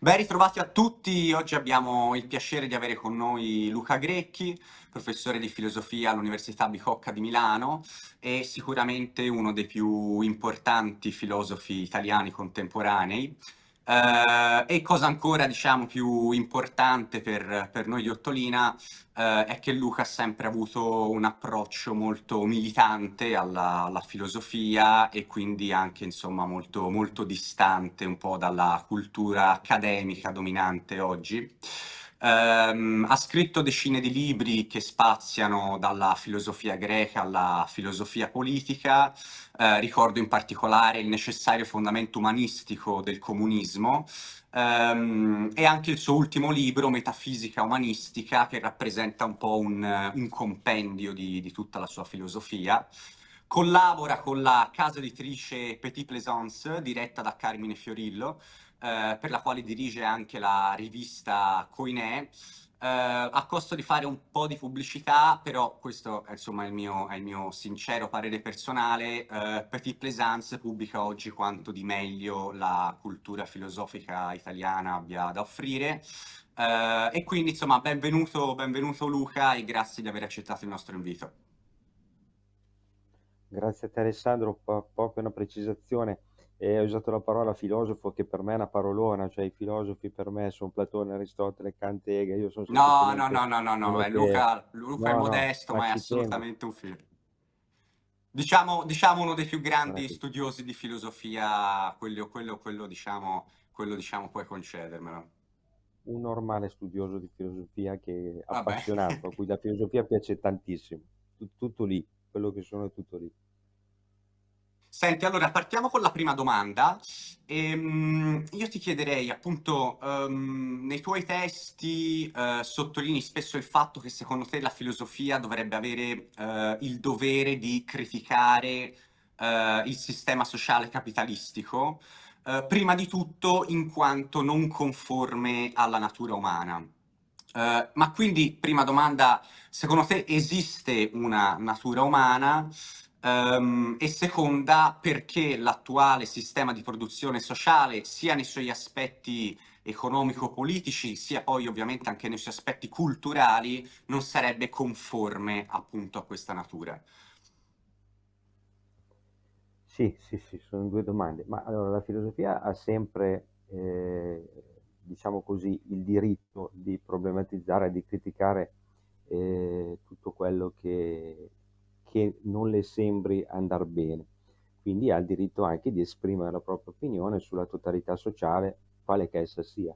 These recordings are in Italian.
Ben ritrovati a tutti, oggi abbiamo il piacere di avere con noi Luca Grecchi, professore di filosofia all'Università Bicocca di Milano e sicuramente uno dei più importanti filosofi italiani contemporanei. Uh, e cosa ancora diciamo più importante per, per noi di Ottolina uh, è che Luca ha sempre avuto un approccio molto militante alla, alla filosofia e quindi anche insomma molto, molto distante un po' dalla cultura accademica dominante oggi. Ehm, ha scritto decine di libri che spaziano dalla filosofia greca alla filosofia politica, eh, ricordo in particolare il necessario fondamento umanistico del comunismo ehm, e anche il suo ultimo libro, Metafisica umanistica, che rappresenta un po' un, un compendio di, di tutta la sua filosofia collabora con la casa editrice Petit Plaisance, diretta da Carmine Fiorillo, eh, per la quale dirige anche la rivista Coinè. Eh, a costo di fare un po' di pubblicità, però questo insomma, è, il mio, è il mio sincero parere personale, eh, Petit Plaisance pubblica oggi quanto di meglio la cultura filosofica italiana abbia da offrire. Eh, e quindi insomma benvenuto, benvenuto Luca e grazie di aver accettato il nostro invito. Grazie a te Alessandro, proprio una precisazione e hai usato la parola filosofo che per me è una parolona, cioè i filosofi per me sono Platone, Aristotele, Kant, Hegel, io sono No, no, no, no, no, no, che... Luca, Luca no, è modesto, no, ma è assolutamente un film. Diciamo, diciamo uno dei più grandi Grazie. studiosi di filosofia, quello, quello, quello, diciamo, quello diciamo puoi concedermelo. Un normale studioso di filosofia che è appassionato, a cui la filosofia piace tantissimo, tutto lì, quello che sono è tutto lì. Senti, allora partiamo con la prima domanda. Ehm, io ti chiederei appunto, ehm, nei tuoi testi eh, sottolinei spesso il fatto che secondo te la filosofia dovrebbe avere eh, il dovere di criticare eh, il sistema sociale capitalistico, eh, prima di tutto in quanto non conforme alla natura umana. Uh, ma quindi, prima domanda, secondo te esiste una natura umana? Um, e seconda perché l'attuale sistema di produzione sociale sia nei suoi aspetti economico-politici sia poi ovviamente anche nei suoi aspetti culturali non sarebbe conforme appunto a questa natura. Sì, sì, sì, sono due domande, ma allora la filosofia ha sempre, eh, diciamo così, il diritto di problematizzare, di criticare eh, tutto quello che che non le sembri andare bene. Quindi ha il diritto anche di esprimere la propria opinione sulla totalità sociale, quale che essa sia.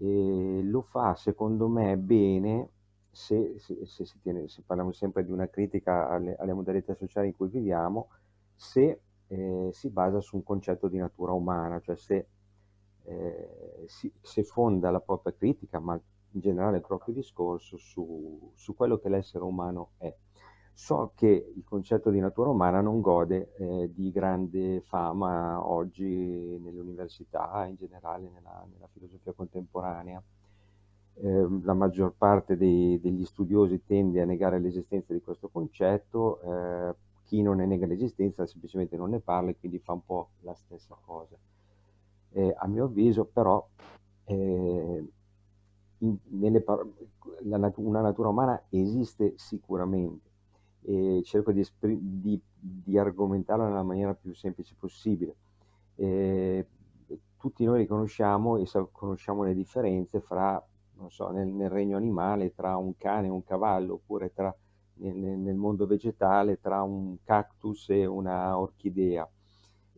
E lo fa, secondo me, bene se, se, se, se, tiene, se parliamo sempre di una critica alle, alle, modalità sociali in cui viviamo, se eh, si basa su un concetto di natura umana, cioè se, eh, si, se fonda la propria critica, ma in generale il proprio discorso su, su quello che l'essere umano è. So che il concetto di natura umana non gode eh, di grande fama oggi nelle università, in generale nella, nella filosofia contemporanea. Eh, la maggior parte dei, degli studiosi tende a negare l'esistenza di questo concetto, eh, chi non ne nega l'esistenza semplicemente non ne parla e quindi fa un po' la stessa cosa. Eh, a mio avviso però eh, in, par- la nat- una natura umana esiste sicuramente e cerco di, di, di argomentarla nella maniera più semplice possibile. Eh, tutti noi riconosciamo e conosciamo le differenze fra, non so, nel, nel, regno animale tra un cane e un cavallo, oppure tra, nel, nel mondo vegetale tra un cactus e una orchidea.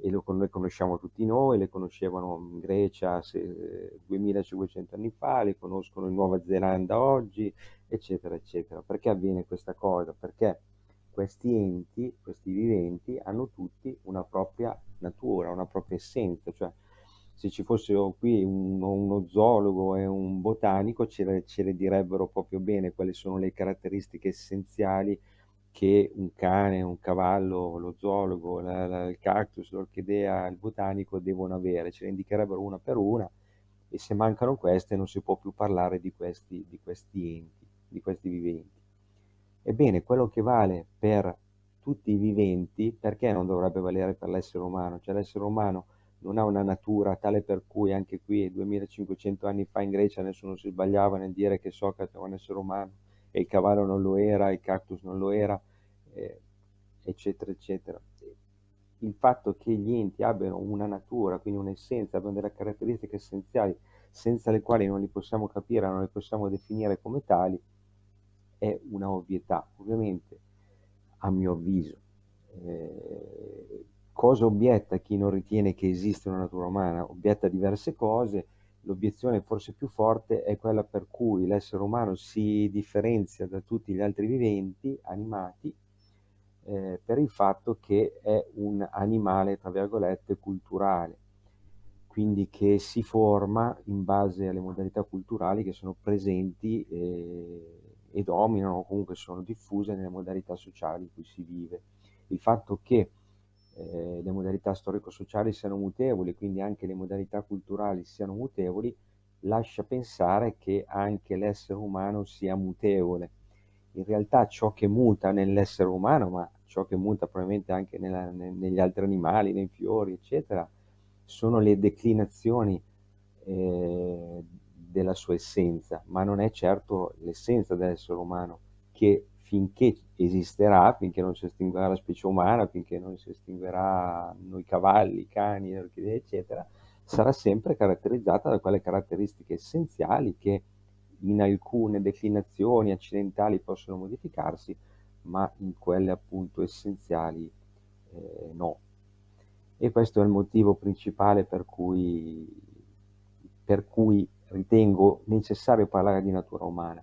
E lo, noi conosciamo tutti noi, le conoscevano in Grecia se, 2500 anni fa, le conoscono in Nuova Zelanda oggi, eccetera, eccetera. Perché avviene questa cosa? Perché questi enti, questi viventi, hanno tutti una propria natura, una propria essenza, cioè se ci fossero qui un, uno zoologo e un botanico ce le, ce le direbbero proprio bene quali sono le caratteristiche essenziali che un cane, un cavallo, lo zoologo, la, la, il cactus, l'orchidea, il botanico devono avere, ce le indicherebbero una per una e se mancano queste non si può più parlare di questi, di questi enti, di questi viventi. Ebbene, quello che vale per tutti i viventi, perché non dovrebbe valere per l'essere umano? Cioè l'essere umano non ha una natura tale per cui anche qui 2500 anni fa in Grecia nessuno si sbagliava nel dire che Socrate era un essere umano e il cavallo non lo era, il cactus non lo era, eh, eccetera, eccetera. Il fatto che gli enti abbiano una natura, quindi un'essenza, abbiano delle caratteristiche essenziali senza le quali non li possiamo capire, non li possiamo definire come tali, è una ovvietà, ovviamente a mio avviso. Eh, cosa obietta chi non ritiene che esista una natura umana? Obietta diverse cose, l'obiezione forse più forte è quella per cui l'essere umano si differenzia da tutti gli altri viventi animati eh, per il fatto che è un animale, tra virgolette, culturale, quindi che si forma in base alle modalità culturali che sono presenti. Eh, e dominano o comunque sono diffuse nelle modalità sociali in cui si vive. Il fatto che eh, le modalità storico-sociali siano mutevoli, quindi anche le modalità culturali siano mutevoli, lascia pensare che anche l'essere umano sia mutevole. In realtà ciò che muta nell'essere umano, ma ciò che muta probabilmente anche nella, ne, negli altri animali, nei fiori, eccetera, sono le declinazioni eh, della sua essenza, ma non è certo l'essenza dell'essere umano che finché esisterà, finché non si estinguerà la specie umana, finché non si estinguerà noi cavalli, cani, orchidee, eccetera, sarà sempre caratterizzata da quelle caratteristiche essenziali che in alcune declinazioni accidentali possono modificarsi, ma in quelle appunto essenziali eh, no. E questo è il motivo principale per cui, per cui ritengo necessario parlare di natura umana.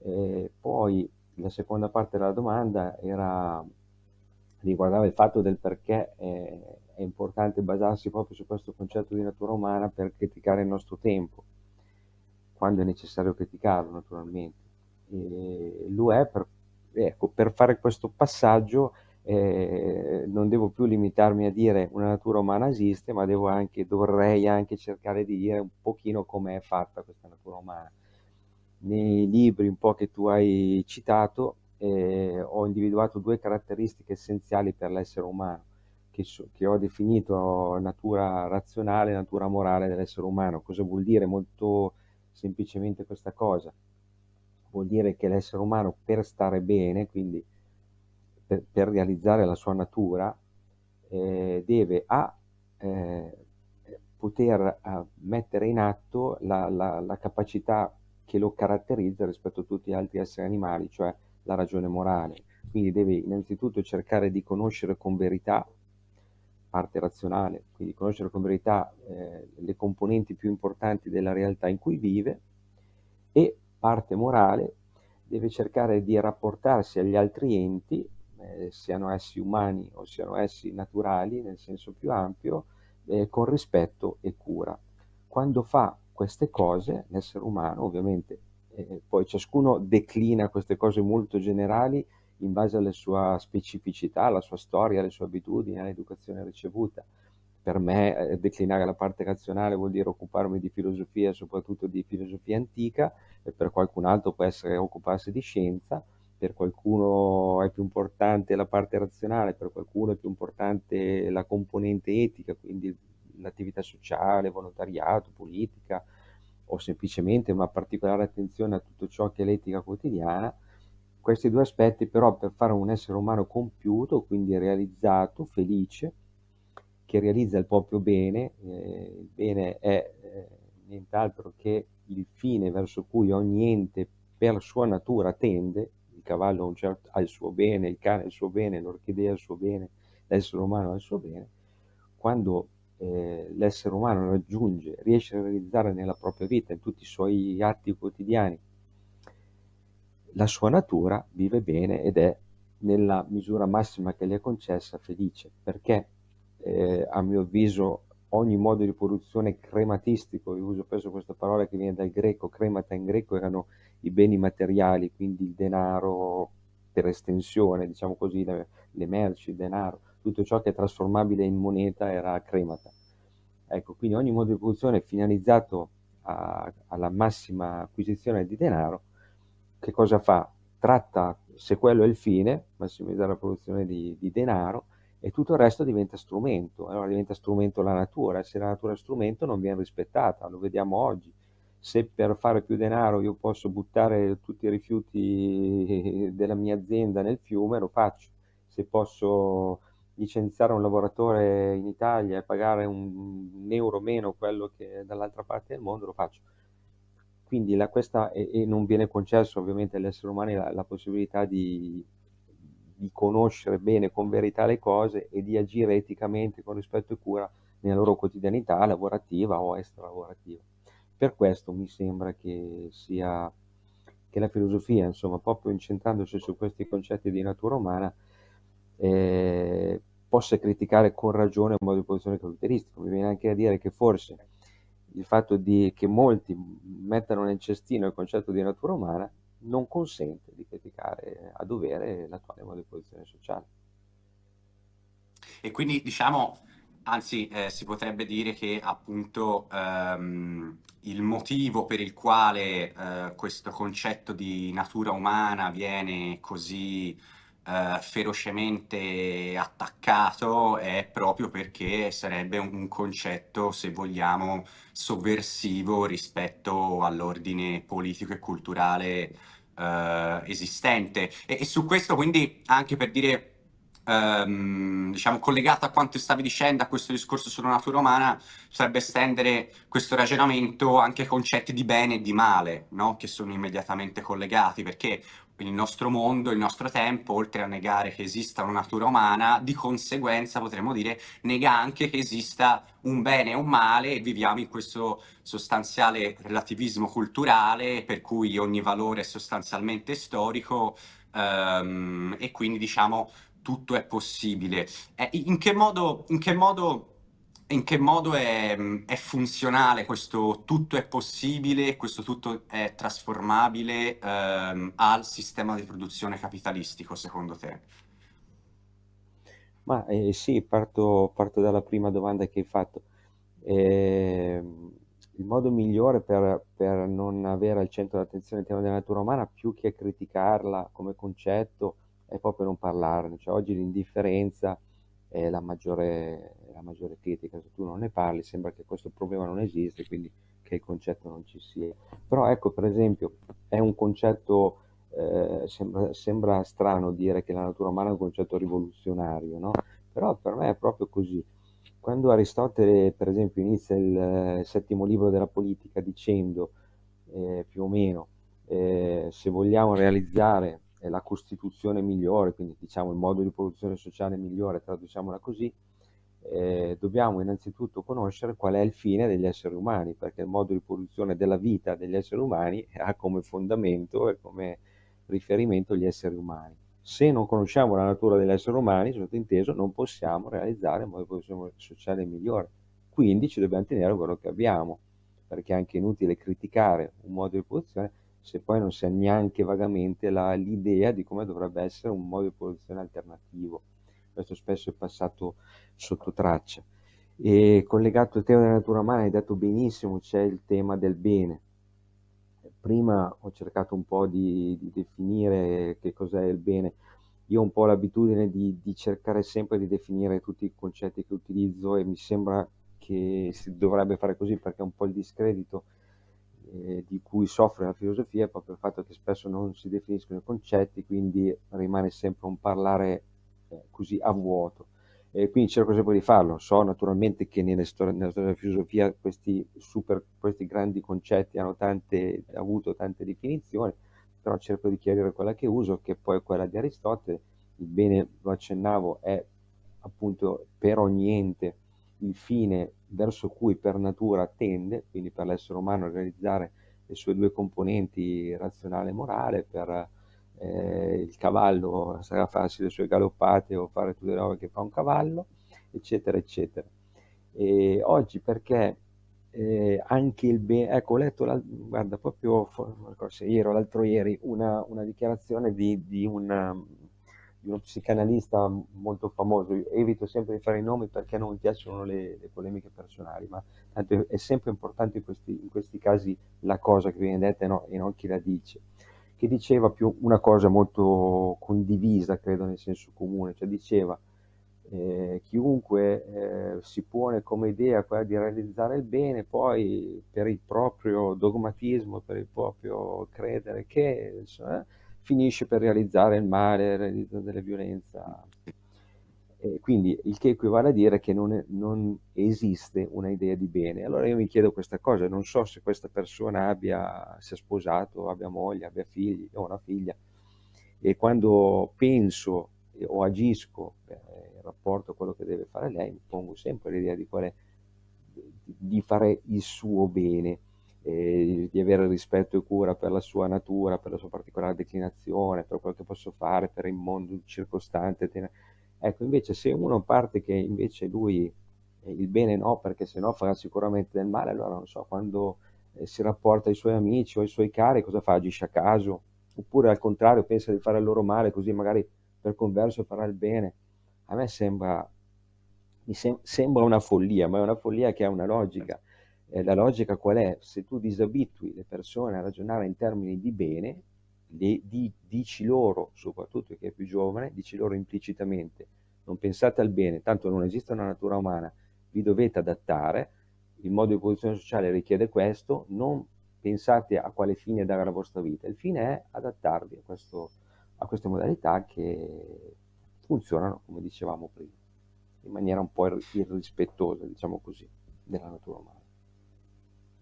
E eh, poi la seconda parte della domanda era, riguardava il fatto del perché è, eh, è importante basarsi proprio su questo concetto di natura umana per criticare il nostro tempo, quando è necessario criticarlo naturalmente. E lo è per, ecco, per fare questo passaggio eh, non devo più limitarmi a dire una natura umana esiste, ma devo anche, dovrei anche cercare di dire un pochino come è fatta questa natura umana. Nei libri un po' che tu hai citato eh, ho individuato due caratteristiche essenziali per l'essere umano, che, so, che ho definito natura razionale e natura morale dell'essere umano. Cosa vuol dire molto semplicemente questa cosa? Vuol dire che l'essere umano per stare bene, quindi per, per realizzare la sua natura eh, deve a eh, poter a eh, mettere in atto la, la, la, capacità che lo caratterizza rispetto a tutti gli altri esseri animali, cioè la ragione morale. Quindi deve innanzitutto cercare di conoscere con verità, parte razionale, quindi conoscere con verità eh, le componenti più importanti della realtà in cui vive e parte morale, deve cercare di rapportarsi agli altri enti eh, siano essi umani o siano essi naturali nel senso più ampio, eh, con rispetto e cura. Quando fa queste cose, l'essere umano ovviamente, eh, poi ciascuno declina queste cose molto generali in base alla sua specificità, alla sua storia, alle sue abitudini, all'educazione ricevuta. Per me eh, declinare la parte razionale vuol dire occuparmi di filosofia, soprattutto di filosofia antica, e per qualcun altro può essere occuparsi di scienza, per qualcuno è più importante la parte razionale, per qualcuno è più importante la componente etica, quindi l'attività sociale, volontariato, politica o semplicemente una particolare attenzione a tutto ciò che è l'etica quotidiana. Questi due aspetti però per fare un essere umano compiuto, quindi realizzato, felice, che realizza il proprio bene, eh, il bene è eh, nient'altro che il fine verso cui ogni ente per sua natura tende, cavallo certo, ha il suo bene, il cane ha il suo bene, l'orchidea ha il suo bene, l'essere umano ha il suo bene, quando eh, l'essere umano raggiunge, riesce a realizzare nella propria vita, in tutti i suoi atti quotidiani, la sua natura, vive bene ed è nella misura massima che le è concessa felice, perché eh, a mio avviso ogni modo di produzione crematistico, io uso spesso questa parola che viene dal greco, cremata in greco erano i beni materiali, quindi il denaro per estensione, diciamo così, le, le merci, il denaro, tutto ciò che è trasformabile in moneta era cremata. Ecco, quindi ogni modo di produzione finalizzato a, alla massima acquisizione di denaro, che cosa fa? Tratta, se quello è il fine, massimizzare la produzione di, di denaro, e tutto il resto diventa strumento, allora diventa strumento la natura, se la natura è strumento non viene rispettata, lo vediamo oggi, se per fare più denaro io posso buttare tutti i rifiuti della mia azienda nel fiume, lo faccio. Se posso licenziare un lavoratore in Italia e pagare un, euro meno quello che è dall'altra parte del mondo, lo faccio. Quindi la, questa, e, e non viene concesso ovviamente all'essere umano la, la possibilità di, di conoscere bene con verità le cose e di agire eticamente con rispetto e cura nella loro quotidianità lavorativa o extra lavorativa. Per questo mi sembra che sia che la filosofia, insomma, proprio incentrandosi su questi concetti di natura umana, eh, possa criticare con ragione un modo di posizione caratteristico. Mi viene anche a dire che forse il fatto di, che molti mettano nel cestino il concetto di natura umana non consente di criticare a dovere l'attuale modo di posizione sociale. E quindi diciamo Anzi, eh, si potrebbe dire che appunto ehm, il motivo per il quale eh, questo concetto di natura umana viene così eh, ferocemente attaccato è proprio perché sarebbe un, un concetto, se vogliamo, sovversivo rispetto all'ordine politico e culturale eh, esistente. E, e su questo quindi anche per dire ehm, diciamo, collegata a quanto stavi dicendo, a questo discorso sulla natura umana, potrebbe estendere questo ragionamento anche ai concetti di bene e di male, no? che sono immediatamente collegati, perché il nostro mondo, il nostro tempo, oltre a negare che esista una natura umana, di conseguenza potremmo dire nega anche che esista un bene e un male e viviamo in questo sostanziale relativismo culturale per cui ogni valore è sostanzialmente storico ehm, e quindi diciamo tutto è possibile. Eh, in che modo, in che modo in che modo è, è, funzionale questo tutto è possibile, questo tutto è trasformabile ehm, al sistema di produzione capitalistico secondo te? Ma eh, sì, parto, parto, dalla prima domanda che hai fatto. Eh, il modo migliore per, per, non avere al centro l'attenzione il tema della natura umana, più che criticarla come concetto, è proprio non parlarne, cioè, oggi l'indifferenza è la maggiore, la maggiore critica, se tu non ne parli sembra che questo problema non esiste, quindi che il concetto non ci sia. Però ecco, per esempio, è un concetto, eh, sembra, sembra, strano dire che la natura umana è un concetto rivoluzionario, no? però per me è proprio così. Quando Aristotele, per esempio, inizia il, il eh, settimo libro della politica dicendo eh, più o meno, eh, se vogliamo realizzare la costituzione migliore, quindi diciamo il modo di produzione sociale migliore, traduciamola così, eh, dobbiamo innanzitutto conoscere qual è il fine degli esseri umani, perché il modo di produzione della vita degli esseri umani ha come fondamento e come riferimento gli esseri umani. Se non conosciamo la natura degli esseri umani, sottinteso, non possiamo realizzare un modo di produzione sociale migliore. Quindi ci dobbiamo tenere a quello che abbiamo, perché è anche inutile criticare un modo di produzione se poi non si ha neanche vagamente la, l'idea di come dovrebbe essere un modo di produzione alternativo. Questo spesso è passato sotto traccia. E collegato al tema della natura umana, hai detto benissimo, c'è il tema del bene. Prima ho cercato un po' di, di definire che cos'è il bene. Io ho un po' l'abitudine di, di cercare sempre di definire tutti i concetti che utilizzo e mi sembra che si dovrebbe fare così perché è un po' il discredito eh, di cui soffre la filosofia è proprio il fatto che spesso non si definiscono i concetti, quindi rimane sempre un parlare eh, così a vuoto. E quindi cerco sempre di farlo. So naturalmente che nella storia, nella storia della filosofia questi, super, questi grandi concetti hanno tante, avuto tante definizioni, però cerco di chiarire quella che uso, che poi è quella di Aristotele. Il bene, lo accennavo, è appunto per ogni ente il fine verso cui per natura tende, quindi per l'essere umano realizzare le sue due componenti razionale e morale, per eh, il cavallo sarà farsi le sue galoppate o fare tutte le robe che fa un cavallo, eccetera, eccetera. E oggi perché eh, anche il bene, ecco ho letto, guarda proprio forse ieri o l'altro ieri, una, una dichiarazione di, di un di uno psicanalista molto famoso, Io evito sempre di fare i nomi perché non mi piacciono le, le polemiche personali, ma tanto è sempre importante in questi, in questi casi la cosa che viene detta no, e non chi la dice, che diceva più una cosa molto condivisa, credo nel senso comune, cioè diceva eh, chiunque eh, si pone come idea quella di realizzare il bene, poi per il proprio dogmatismo, per il proprio credere che... Cioè, finisce per realizzare il male, realizza delle violenze. E quindi il che equivale a dire che non, è, non esiste un'idea di bene. Allora io mi chiedo questa cosa, non so se questa persona abbia, sia sposato, abbia moglie, abbia figli o una figlia, e quando penso o agisco eh, in rapporto a quello che deve fare lei, mi pongo sempre l'idea di, quale, di fare il suo bene e di avere rispetto e cura per la sua natura, per la sua particolare declinazione, per quello che posso fare, per il mondo circostante. Ecco, invece se uno parte che invece lui eh, il bene no, perché se no farà sicuramente del male, allora non so, quando eh, si rapporta ai suoi amici o ai suoi cari, cosa fa? Agisce a caso? Oppure al contrario pensa di fare il loro male, così magari per converso farà il bene. A me sembra, mi sem- sembra una follia, ma è una follia che ha una logica eh, la logica qual è? Se tu disabitui le persone a ragionare in termini di bene, le, di, dici loro, soprattutto chi è più giovane, dici loro implicitamente, non pensate al bene, tanto non esiste una natura umana, vi dovete adattare, il modo di produzione sociale richiede questo, non pensate a quale fine dare la vostra vita, il fine è adattarvi a, questo, a queste modalità che funzionano, come dicevamo prima, in maniera un po' irrispettosa, diciamo così, della natura umana.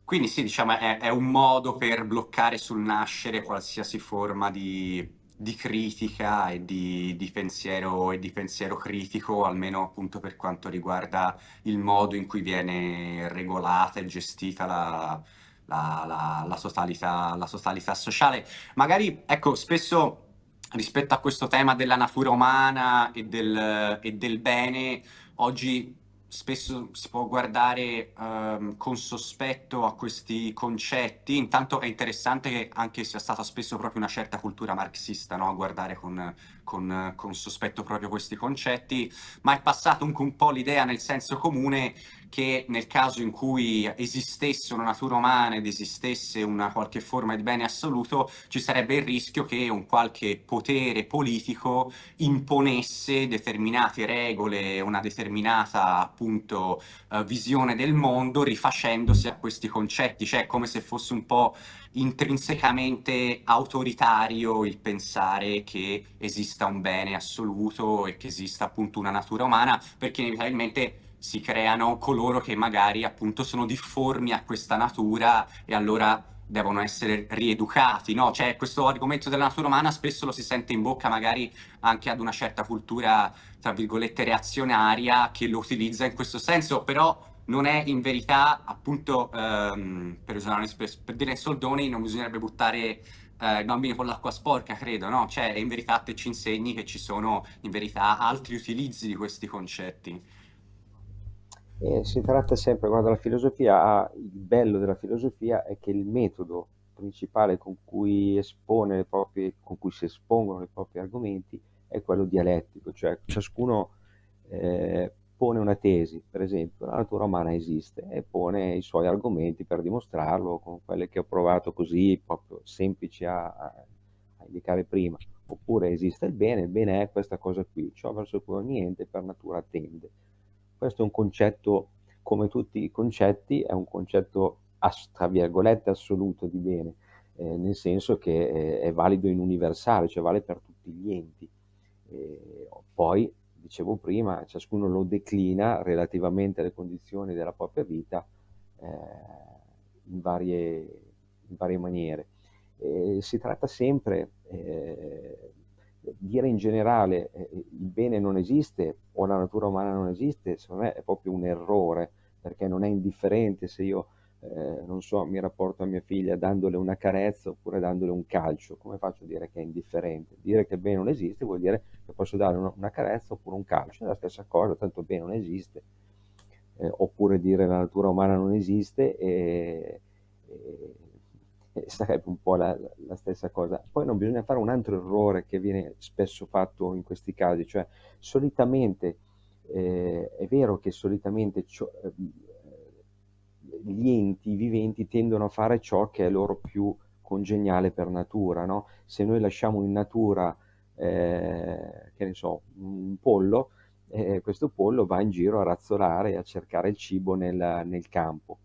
Quindi sì, diciamo, è, è, un modo per bloccare sul nascere qualsiasi forma di, di critica e di, di, pensiero, e di pensiero critico, almeno appunto per quanto riguarda il modo in cui viene regolata e gestita la, la, la, la, totalità, la totalità sociale. Magari, ecco, spesso rispetto a questo tema della natura umana e del, e del bene, oggi spesso si può guardare um, con sospetto a questi concetti. Intanto è interessante che anche sia stata spesso proprio una certa cultura marxista no? a guardare con, con, con sospetto proprio questi concetti, ma è passata un, un po' l'idea nel senso comune che nel caso in cui esistesse una natura umana ed esistesse una qualche forma di bene assoluto, ci sarebbe il rischio che un qualche potere politico imponesse determinate regole, una determinata appunto eh, visione del mondo rifacendosi a questi concetti, cioè come se fosse un po' intrinsecamente autoritario il pensare che esista un bene assoluto e che esista appunto una natura umana, perché inevitabilmente si creano coloro che magari appunto sono difformi a questa natura e allora devono essere rieducati, no? Cioè questo argomento della natura umana spesso lo si sente in bocca magari anche ad una certa cultura, tra virgolette, reazionaria che lo utilizza in questo senso, però non è in verità, appunto, ehm, per usare un'espressione, per dire soldoni non bisognerebbe buttare eh, i bambini con l'acqua sporca, credo, no? Cioè in verità te ci insegni che ci sono in verità altri utilizzi di questi concetti. E si tratta sempre, guarda, la filosofia il bello della filosofia è che il metodo principale con cui, espone proprie, con cui si espongono i propri argomenti è quello dialettico, cioè ciascuno eh, pone una tesi, per esempio la natura umana esiste e pone i suoi argomenti per dimostrarlo con quelle che ho provato così, proprio semplici a, a indicare prima, oppure esiste il bene, il bene è questa cosa qui, ciò verso cui niente per natura tende questo è un concetto, come tutti i concetti, è un concetto tra virgolette assoluto di bene, eh, nel senso che eh, è valido in universale, cioè vale per tutti gli enti. Eh, poi, dicevo prima, ciascuno lo declina relativamente alle condizioni della propria vita eh, in varie, in, varie, maniere. Eh, si tratta sempre dire in generale eh, il bene non esiste o la natura umana non esiste, secondo me è proprio un errore, perché non è indifferente se io, eh, non so, mi rapporto a mia figlia dandole una carezza oppure dandole un calcio, come faccio a dire che è indifferente? Dire che il bene non esiste vuol dire che posso dare una, una carezza oppure un calcio, è la stessa cosa, tanto il bene non esiste, eh, oppure dire la natura umana non esiste e, e sarebbe un po' la, la, stessa cosa. Poi non bisogna fare un altro errore che viene spesso fatto in questi casi, cioè solitamente eh, è vero che solitamente ciò, eh, gli enti viventi tendono a fare ciò che è loro più congeniale per natura, no? se noi lasciamo in natura eh, che ne so, un pollo, eh, questo pollo va in giro a razzolare e a cercare il cibo nel, nel campo.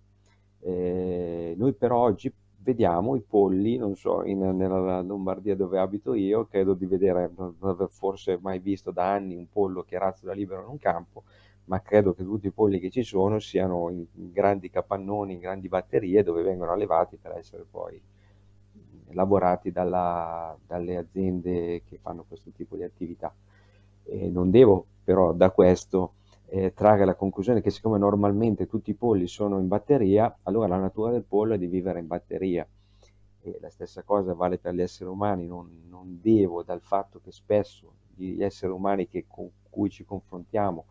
Eh, noi per oggi vediamo i polli, non so, in, nella Lombardia dove abito io, credo di vedere, non aver forse mai visto da anni un pollo che da libero in un campo, ma credo che tutti i polli che ci sono siano in grandi capannoni, in grandi batterie dove vengono allevati per essere poi lavorati dalla, dalle aziende che fanno questo tipo di attività. E non devo però da questo eh, trarre la conclusione che siccome normalmente tutti i polli sono in batteria, allora la natura del pollo è di vivere in batteria. E la stessa cosa vale per gli esseri umani, non, non devo dal fatto che spesso gli esseri umani che, con cui ci confrontiamo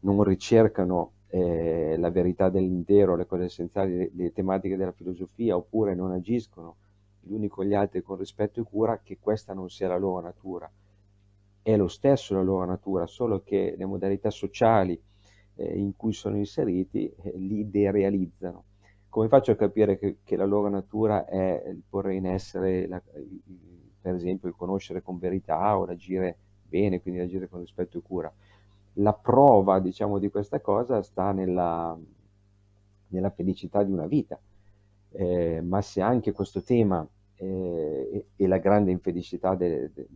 non ricercano eh, la verità dell'intero, le cose essenziali, le, le tematiche della filosofia, oppure non agiscono gli uni con gli altri con rispetto e cura, che questa non sia la loro natura è lo stesso la loro natura, solo che le modalità sociali eh, in cui sono inseriti eh, li derealizzano. Come faccio a capire che, che, la loro natura è porre in essere, la, per esempio, il conoscere con verità o l'agire bene, quindi l'agire con rispetto e cura? La prova, diciamo, di questa cosa sta nella, nella felicità di una vita. Eh, ma se anche questo tema eh, e, la grande infelicità de, de,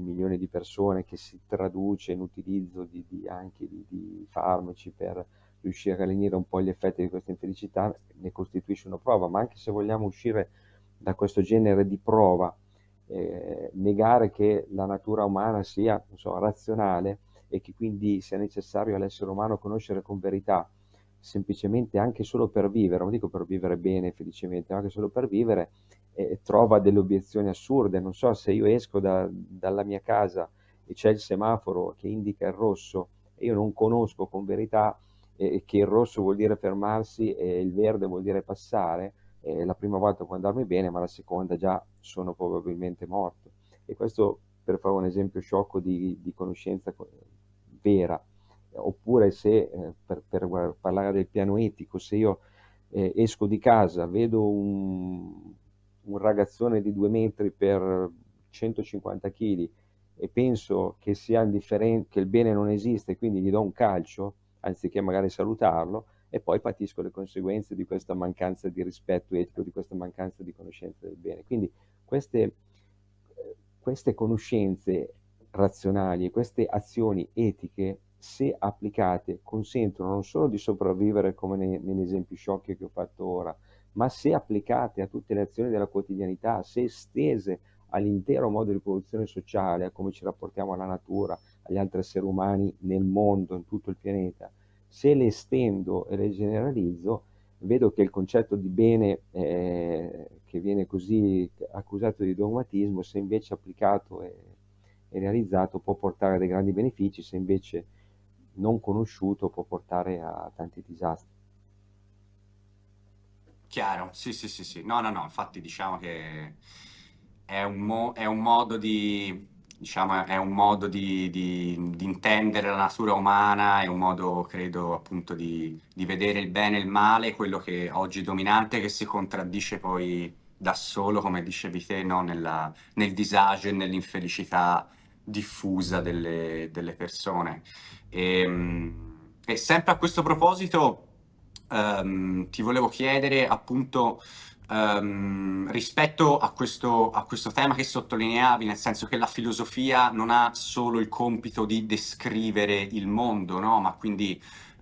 di milioni di persone che si traduce in utilizzo di, di, anche di, di farmaci per riuscire a lenire un po' gli effetti di questa infelicità ne costituisce una prova, ma anche se vogliamo uscire da questo genere di prova, eh, negare che la natura umana sia so, razionale e che quindi sia necessario all'essere umano conoscere con verità semplicemente anche solo per vivere, non dico per vivere bene felicemente, ma anche solo per vivere, eh, trova delle obiezioni assurde. Non so se io esco da, dalla mia casa e c'è il semaforo che indica il rosso e io non conosco con verità eh, che il rosso vuol dire fermarsi e il verde vuol dire passare, eh, la prima volta può andarmi bene, ma la seconda già sono probabilmente morto. E questo per fare un esempio sciocco di, di conoscenza vera oppure se, eh, per, per, parlare del piano etico, se io eh, esco di casa, vedo un, un ragazzone di due metri per 150 kg e penso che, sia che il bene non esiste, e quindi gli do un calcio, anziché magari salutarlo, e poi patisco le conseguenze di questa mancanza di rispetto etico, di questa mancanza di conoscenza del bene. Quindi queste, eh, queste conoscenze razionali e queste azioni etiche se applicate, consentono non solo di sopravvivere come ne, nell'esempio sciocchio che ho fatto ora, ma se applicate a tutte le azioni della quotidianità, se estese all'intero modo di produzione sociale, a come ci rapportiamo alla natura, agli altri esseri umani nel mondo, in tutto il pianeta, se le estendo e le generalizzo, vedo che il concetto di bene eh, che viene così accusato di dogmatismo, se invece applicato e, e realizzato, può portare a dei grandi benefici, se invece non conosciuto può portare a tanti disastri. Chiaro, sì, sì, sì, sì. No, no, no, infatti diciamo che è un, mo- è un modo di diciamo, è un modo di, di, di, intendere la natura umana, è un modo, credo, appunto di, di, vedere il bene e il male, quello che oggi è dominante, che si contraddice poi da solo, come dicevi te, no? Nella, nel disagio e nell'infelicità diffusa delle, delle persone. E, ehm, e sempre a questo proposito um, ti volevo chiedere appunto um, rispetto a questo, a questo tema che sottolineavi, nel senso che la filosofia non ha solo il compito di descrivere il mondo, no? ma quindi eh,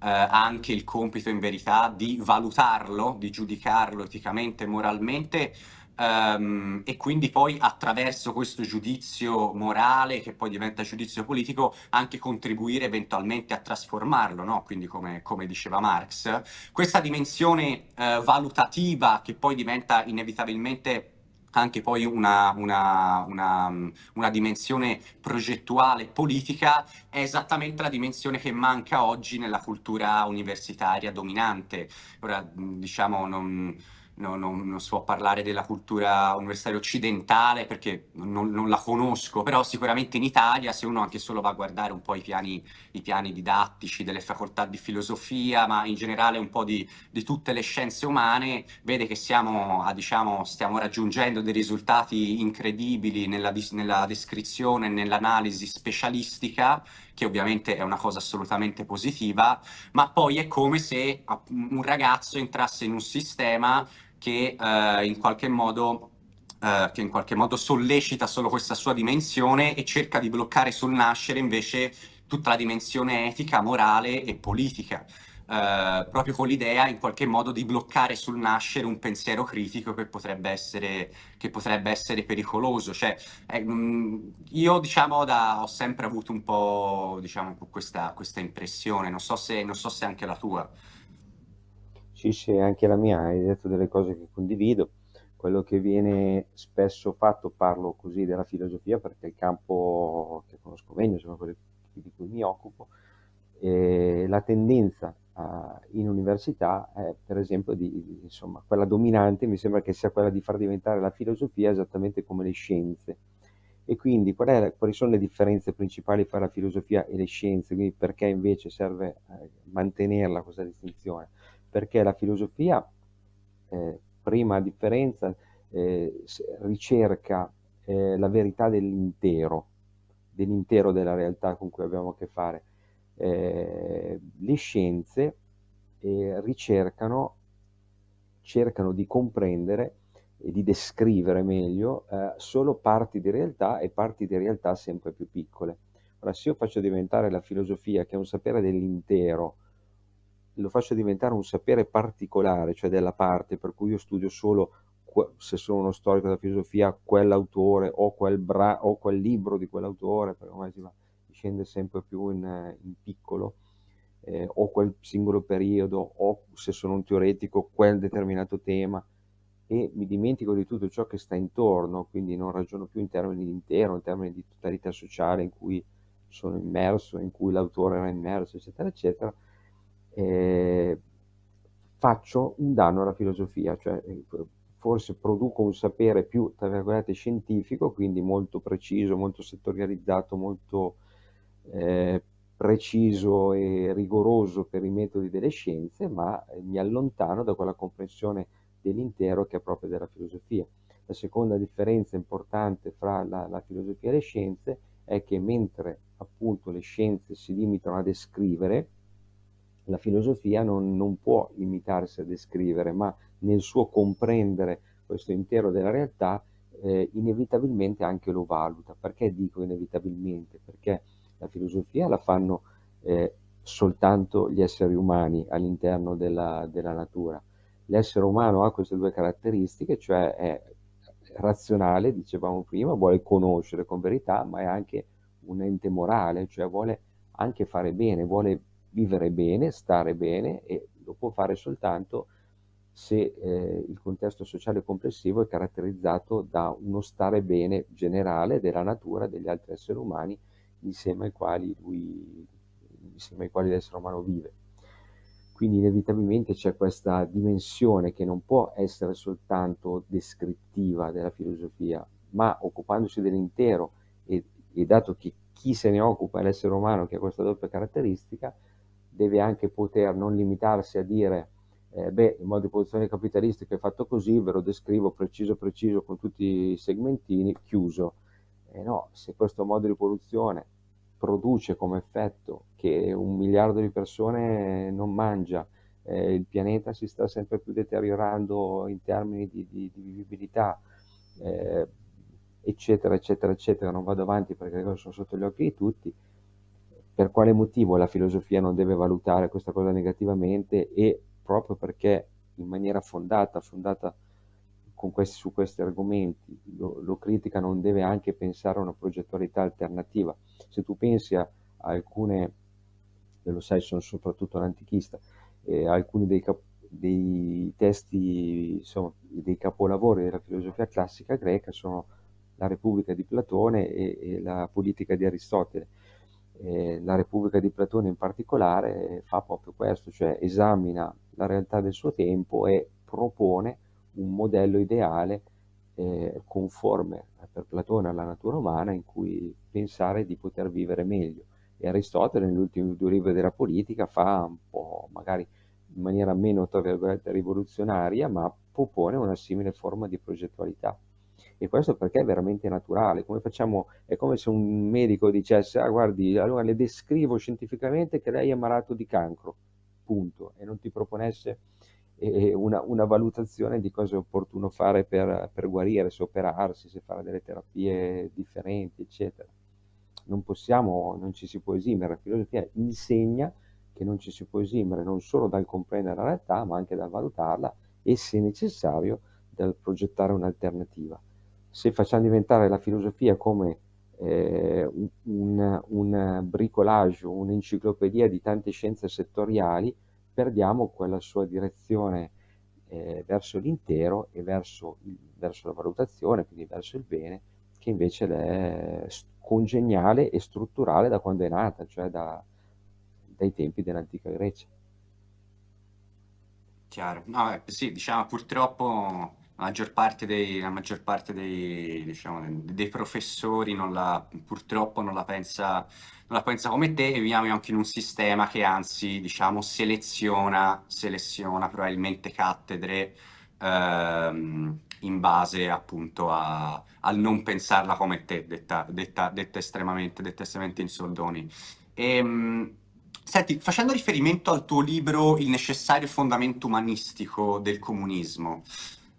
ha eh, anche il compito in verità di valutarlo, di giudicarlo eticamente, e moralmente, Um, e quindi poi attraverso questo giudizio morale, che poi diventa giudizio politico, anche contribuire eventualmente a trasformarlo, no? quindi come, come, diceva Marx. Questa dimensione eh, valutativa che poi diventa inevitabilmente anche poi una, una, una, una, dimensione progettuale politica è esattamente la dimensione che manca oggi nella cultura universitaria dominante. Ora, diciamo, non non, non, non, so parlare della cultura universitaria occidentale perché non, non, la conosco, però sicuramente in Italia se uno anche solo va a guardare un po' i piani, i piani didattici delle facoltà di filosofia, ma in generale un po' di, di tutte le scienze umane, vede che siamo, a, diciamo, stiamo raggiungendo dei risultati incredibili nella, nella descrizione, nell'analisi specialistica che ovviamente è una cosa assolutamente positiva, ma poi è come se un ragazzo entrasse in un sistema che eh, in qualche modo eh, che in qualche modo sollecita solo questa sua dimensione e cerca di bloccare sul nascere invece tutta la dimensione etica, morale e politica. Eh, proprio con l'idea in qualche modo di bloccare sul nascere un pensiero critico che potrebbe essere, che potrebbe essere pericoloso. Cioè, eh, mm, io diciamo da, ho sempre avuto un po' diciamo, questa, questa impressione, non so, se, non so se anche la tua. Sì, sì, anche la mia, hai detto delle cose che condivido quello che viene spesso fatto, parlo così della filosofia perché è il campo che conosco meglio, sono quelli di cui mi occupo, è la tendenza uh, in università, è per esempio, di, di, insomma, quella dominante mi sembra che sia quella di far diventare la filosofia esattamente come le scienze. E quindi qual è, quali sono le differenze principali fra la filosofia e le scienze? Quindi perché invece serve eh, mantenerla questa distinzione? Perché la filosofia, eh, prima differenza, eh, ricerca eh, la verità dell'intero, dell'intero della realtà con cui abbiamo a che fare, eh, le scienze eh, ricercano, cercano di comprendere e di descrivere meglio eh, solo parti di realtà e parti di realtà sempre più piccole. Ora, se io faccio diventare la filosofia, che è un sapere dell'intero, lo faccio diventare un sapere particolare, cioè della parte, per cui io studio solo, se sono uno storico della filosofia, quell'autore o, quel o quel libro di quell'autore, per come si va scende sempre più in, in piccolo, eh, o quel singolo periodo, o se sono un teoretico, quel determinato tema, e mi dimentico di tutto ciò che sta intorno, quindi non ragiono più in termini di intero, in termini di totalità sociale in cui sono immerso, in cui l'autore era immerso, eccetera, eccetera. Eh, faccio un danno alla filosofia, cioè eh, forse produco un sapere più, tra virgolette, scientifico, quindi molto preciso, molto settorializzato, molto eh, preciso e rigoroso per i metodi delle scienze, ma eh, mi allontano da quella comprensione dell'intero che è proprio della filosofia. La seconda differenza importante fra la, la filosofia e le scienze è che mentre appunto le scienze si limitano a descrivere, la filosofia non, non, può limitarsi a descrivere, ma nel suo comprendere questo intero della realtà eh, inevitabilmente anche lo valuta. Perché dico inevitabilmente? Perché la filosofia la fanno eh, soltanto gli esseri umani all'interno della, della, natura. L'essere umano ha queste due caratteristiche, cioè è razionale, dicevamo prima, vuole conoscere con verità, ma è anche un ente morale, cioè vuole anche fare bene, vuole vivere bene, stare bene e lo può fare soltanto se eh, il contesto sociale complessivo è caratterizzato da uno stare bene generale della natura, degli altri esseri umani insieme ai quali lui, insieme ai quali l'essere umano vive. Quindi inevitabilmente c'è questa dimensione che non può essere soltanto descrittiva della filosofia, ma occupandosi dell'intero e, e dato che chi se ne occupa è l'essere umano che ha questa doppia caratteristica, deve anche poter non limitarsi a dire eh, beh, il modo di posizione capitalistica è fatto così, ve lo descrivo preciso preciso con tutti i segmentini, chiuso. E no, se questo modo di produzione produce come effetto che un miliardo di persone non mangia, eh, il pianeta si sta sempre più deteriorando in termini di, di, di vivibilità, eh, eccetera, eccetera, eccetera. Non vado avanti perché sono sotto gli occhi di tutti. Per quale motivo la filosofia non deve valutare questa cosa negativamente e proprio perché in maniera fondata, fondata questi, su questi argomenti lo, lo, critica non deve anche pensare a una progettualità alternativa. Se tu pensi a, alcune, e lo sai sono soprattutto l'antichista, eh, alcuni dei, cap- dei testi, insomma, dei capolavori della filosofia classica greca sono la Repubblica di Platone e, e la politica di Aristotele. Eh, la Repubblica di Platone in particolare eh, fa proprio questo, cioè esamina la realtà del suo tempo e propone un modello ideale eh, conforme eh, per Platone alla natura umana in cui pensare di poter vivere meglio. E Aristotele nell'ultimo due libri della politica fa un po' magari in maniera meno tra virgolette rivoluzionaria, ma propone una simile forma di progettualità. E questo perché è veramente naturale, come facciamo, è come se un medico dicesse, ah guardi, allora le descrivo scientificamente che lei è malato di cancro, punto, e non ti proponesse e una, una, valutazione di cosa è opportuno fare per, per guarire, se operarsi, se fare delle terapie differenti, eccetera. Non possiamo, non ci si può esimere, la filosofia insegna che non ci si può esimere non solo dal comprendere la realtà, ma anche dal valutarla e, se necessario, dal progettare un'alternativa. Se facciamo diventare la filosofia come eh, un, un bricolage, un'enciclopedia di tante scienze settoriali, perdiamo quella sua direzione eh, verso l'intero e verso, il, verso, la valutazione, quindi verso il bene, che invece è congeniale e strutturale da quando è nata, cioè da, dai tempi dell'antica Grecia. Chiaro, no, eh, sì, diciamo purtroppo la maggior parte dei, maggior parte dei, diciamo, dei professori non la, purtroppo non la, pensa, non la pensa come te e viviamo anche in un sistema che anzi diciamo, seleziona, seleziona probabilmente cattedre ehm, in base appunto a, al non pensarla come te, detta, detta, detta, estremamente, detta estremamente in soldoni. E, ehm, senti, facendo riferimento al tuo libro Il necessario fondamento umanistico del comunismo,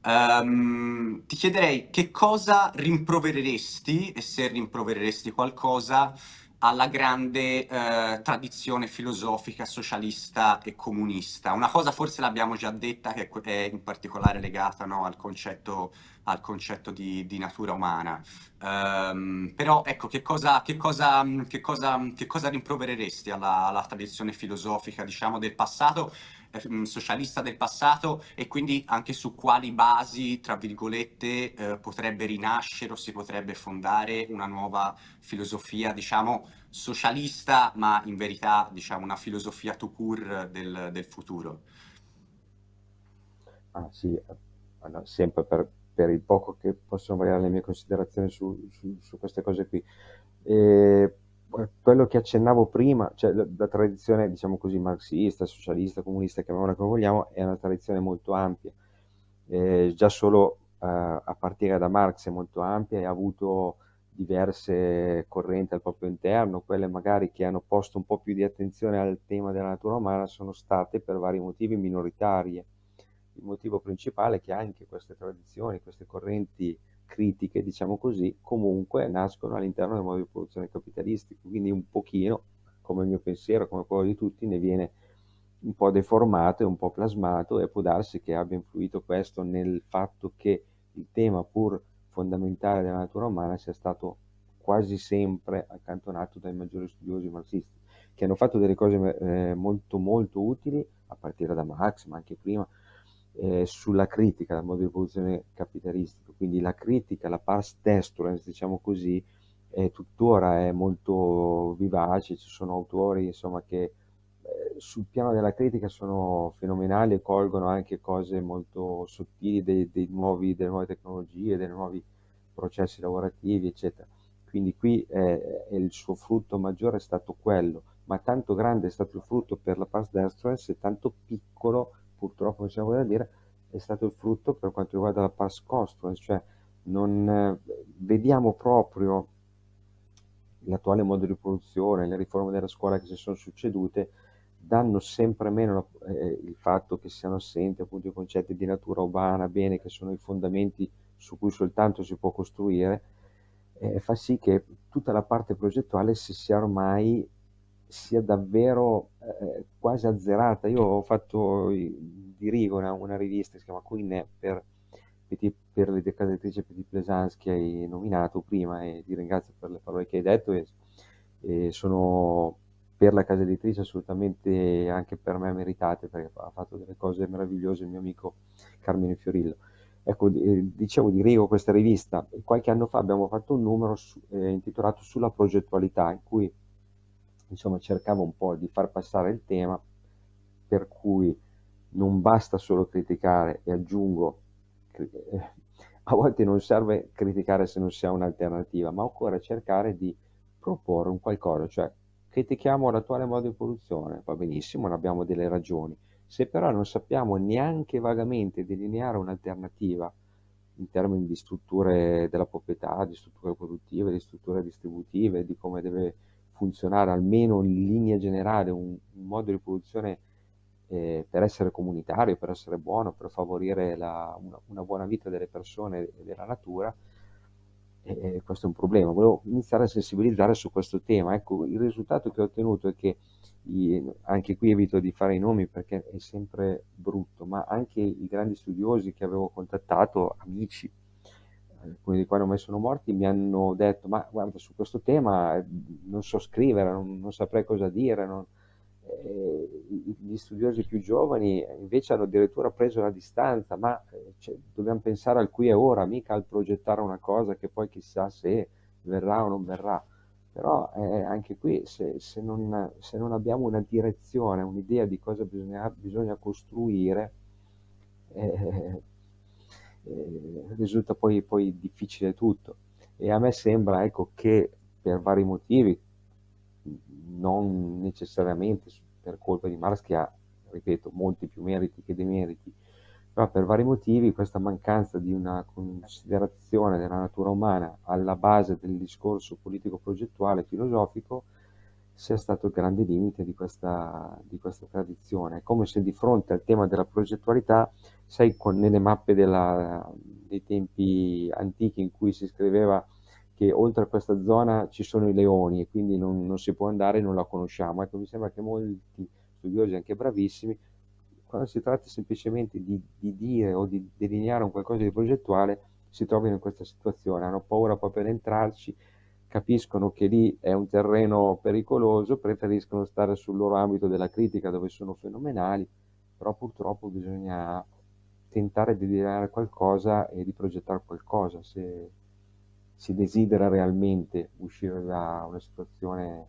Um, ti chiederei che cosa rimprovereresti, e se rimprovereresti qualcosa, alla grande eh, tradizione filosofica, socialista e comunista. Una cosa forse l'abbiamo già detta, che è in particolare legata no, al, concetto, al concetto, di, di natura umana. Um, però ecco, che cosa, che cosa, che cosa, che cosa rimprovereresti alla, alla tradizione filosofica diciamo, del passato Ehm, socialista del passato e quindi anche su quali basi, tra virgolette, eh, potrebbe rinascere o si potrebbe fondare una nuova filosofia, diciamo, socialista, ma in verità, diciamo, una filosofia to cure del, del futuro. Ah, sì, allora, sempre per, per, il poco che possono variare le mie considerazioni su, su, su queste cose qui. E eh, quello che accennavo prima, cioè la, la, tradizione, diciamo così, marxista, socialista, comunista, chiamiamola come vogliamo, è una tradizione molto ampia. Eh, già solo eh, a partire da Marx è molto ampia e ha avuto diverse correnti al proprio interno, quelle magari che hanno posto un po' più di attenzione al tema della natura umana sono state per vari motivi minoritarie. Il motivo principale è che anche queste tradizioni, queste correnti critiche, diciamo così, comunque nascono all'interno del modo di produzione capitalistico, quindi un pochino, come il mio pensiero, come quello di tutti, ne viene un po' deformato e un po' plasmato e può darsi che abbia influito questo nel fatto che il tema pur fondamentale della natura umana sia stato quasi sempre accantonato dai maggiori studiosi marxisti, che hanno fatto delle cose eh, molto molto utili, a partire da Marx, ma anche prima, eh, sulla critica del modo di evoluzione capitalistico, quindi la critica, la pars texturens, diciamo così, è tuttora è molto vivace, ci sono autori insomma, che eh, sul piano della critica sono fenomenali e colgono anche cose molto sottili dei, dei nuovi, delle nuove tecnologie, dei nuovi processi lavorativi, eccetera. Quindi qui eh, il suo frutto maggiore è stato quello, ma tanto grande è stato il frutto per la pars texturens e tanto piccolo purtroppo possiamo da dire, è stato il frutto per quanto riguarda la pass cost, eh, cioè non eh, vediamo proprio l'attuale modo di produzione, le riforme della scuola che si sono succedute, danno sempre meno eh, il fatto che siano assenti appunto i concetti di natura urbana, bene, che sono i fondamenti su cui soltanto si può costruire, eh, fa sì che tutta la parte progettuale si sia ormai sia davvero eh, eh, quasi azzerata. Io ho fatto, dirigo una, una rivista che si chiama Queen per, per l'idea editrice Peti Plesans che hai nominato prima e ti ringrazio per le parole che hai detto e, e sono per la casa editrice assolutamente anche per me meritate perché ha fatto delle cose meravigliose il mio amico Carmine Fiorillo. Ecco, eh, dicevo di Rigo questa rivista, qualche anno fa abbiamo fatto un numero su, eh, intitolato Sulla progettualità, in cui insomma cercavo un po' di far passare il tema, per cui non basta solo criticare e aggiungo, eh, a volte non serve criticare se non si ha un'alternativa, ma occorre cercare di proporre un qualcosa, cioè critichiamo l'attuale modo di produzione, va benissimo, ne abbiamo delle ragioni, se però non sappiamo neanche vagamente delineare un'alternativa in termini di strutture della proprietà, di strutture produttive, di strutture distributive, di come deve funzionare almeno in linea generale un, un modo di produzione eh, per essere comunitario, per essere buono, per favorire la, una, una, buona vita delle persone e della natura, eh, eh questo è un problema. Volevo iniziare a sensibilizzare su questo tema. Ecco, il risultato che ho ottenuto è che, anche qui evito di fare i nomi perché è sempre brutto, ma anche i grandi studiosi che avevo contattato, amici, alcuni di quali ormai sono morti, mi hanno detto, ma guarda, su questo tema non so scrivere, non, non saprei cosa dire. Non... gli studiosi più giovani eh, invece hanno addirittura preso la distanza, ma eh, cioè, dobbiamo pensare al qui e ora, mica al progettare una cosa che poi chissà se verrà o non verrà. Però eh, anche qui, se, se, non, se, non, abbiamo una direzione, un'idea di cosa bisogna, bisogna costruire, eh, eh, risulta poi, poi, difficile tutto e a me sembra ecco, che per vari motivi, non necessariamente per colpa di Mars che ha, ripeto, molti più meriti che demeriti, però per vari motivi questa mancanza di una considerazione della natura umana alla base del discorso politico progettuale e filosofico sia stato il grande limite di questa, di questa tradizione. È come se di fronte al tema della progettualità sai con, nelle mappe della, dei tempi antichi in cui si scriveva che oltre a questa zona ci sono i leoni e quindi non, non si può andare, non la conosciamo. Ecco, mi sembra che molti studiosi, anche bravissimi, quando si tratta semplicemente di, di dire o di delineare un qualcosa di progettuale, si trovano in questa situazione, hanno paura proprio ad entrarci, capiscono che lì è un terreno pericoloso, preferiscono stare sul loro ambito della critica dove sono fenomenali, però purtroppo bisogna tentare di ideare qualcosa e di progettare qualcosa se si desidera realmente uscire da una situazione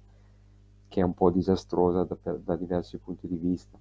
che è un po' disastrosa da, da diversi punti di vista.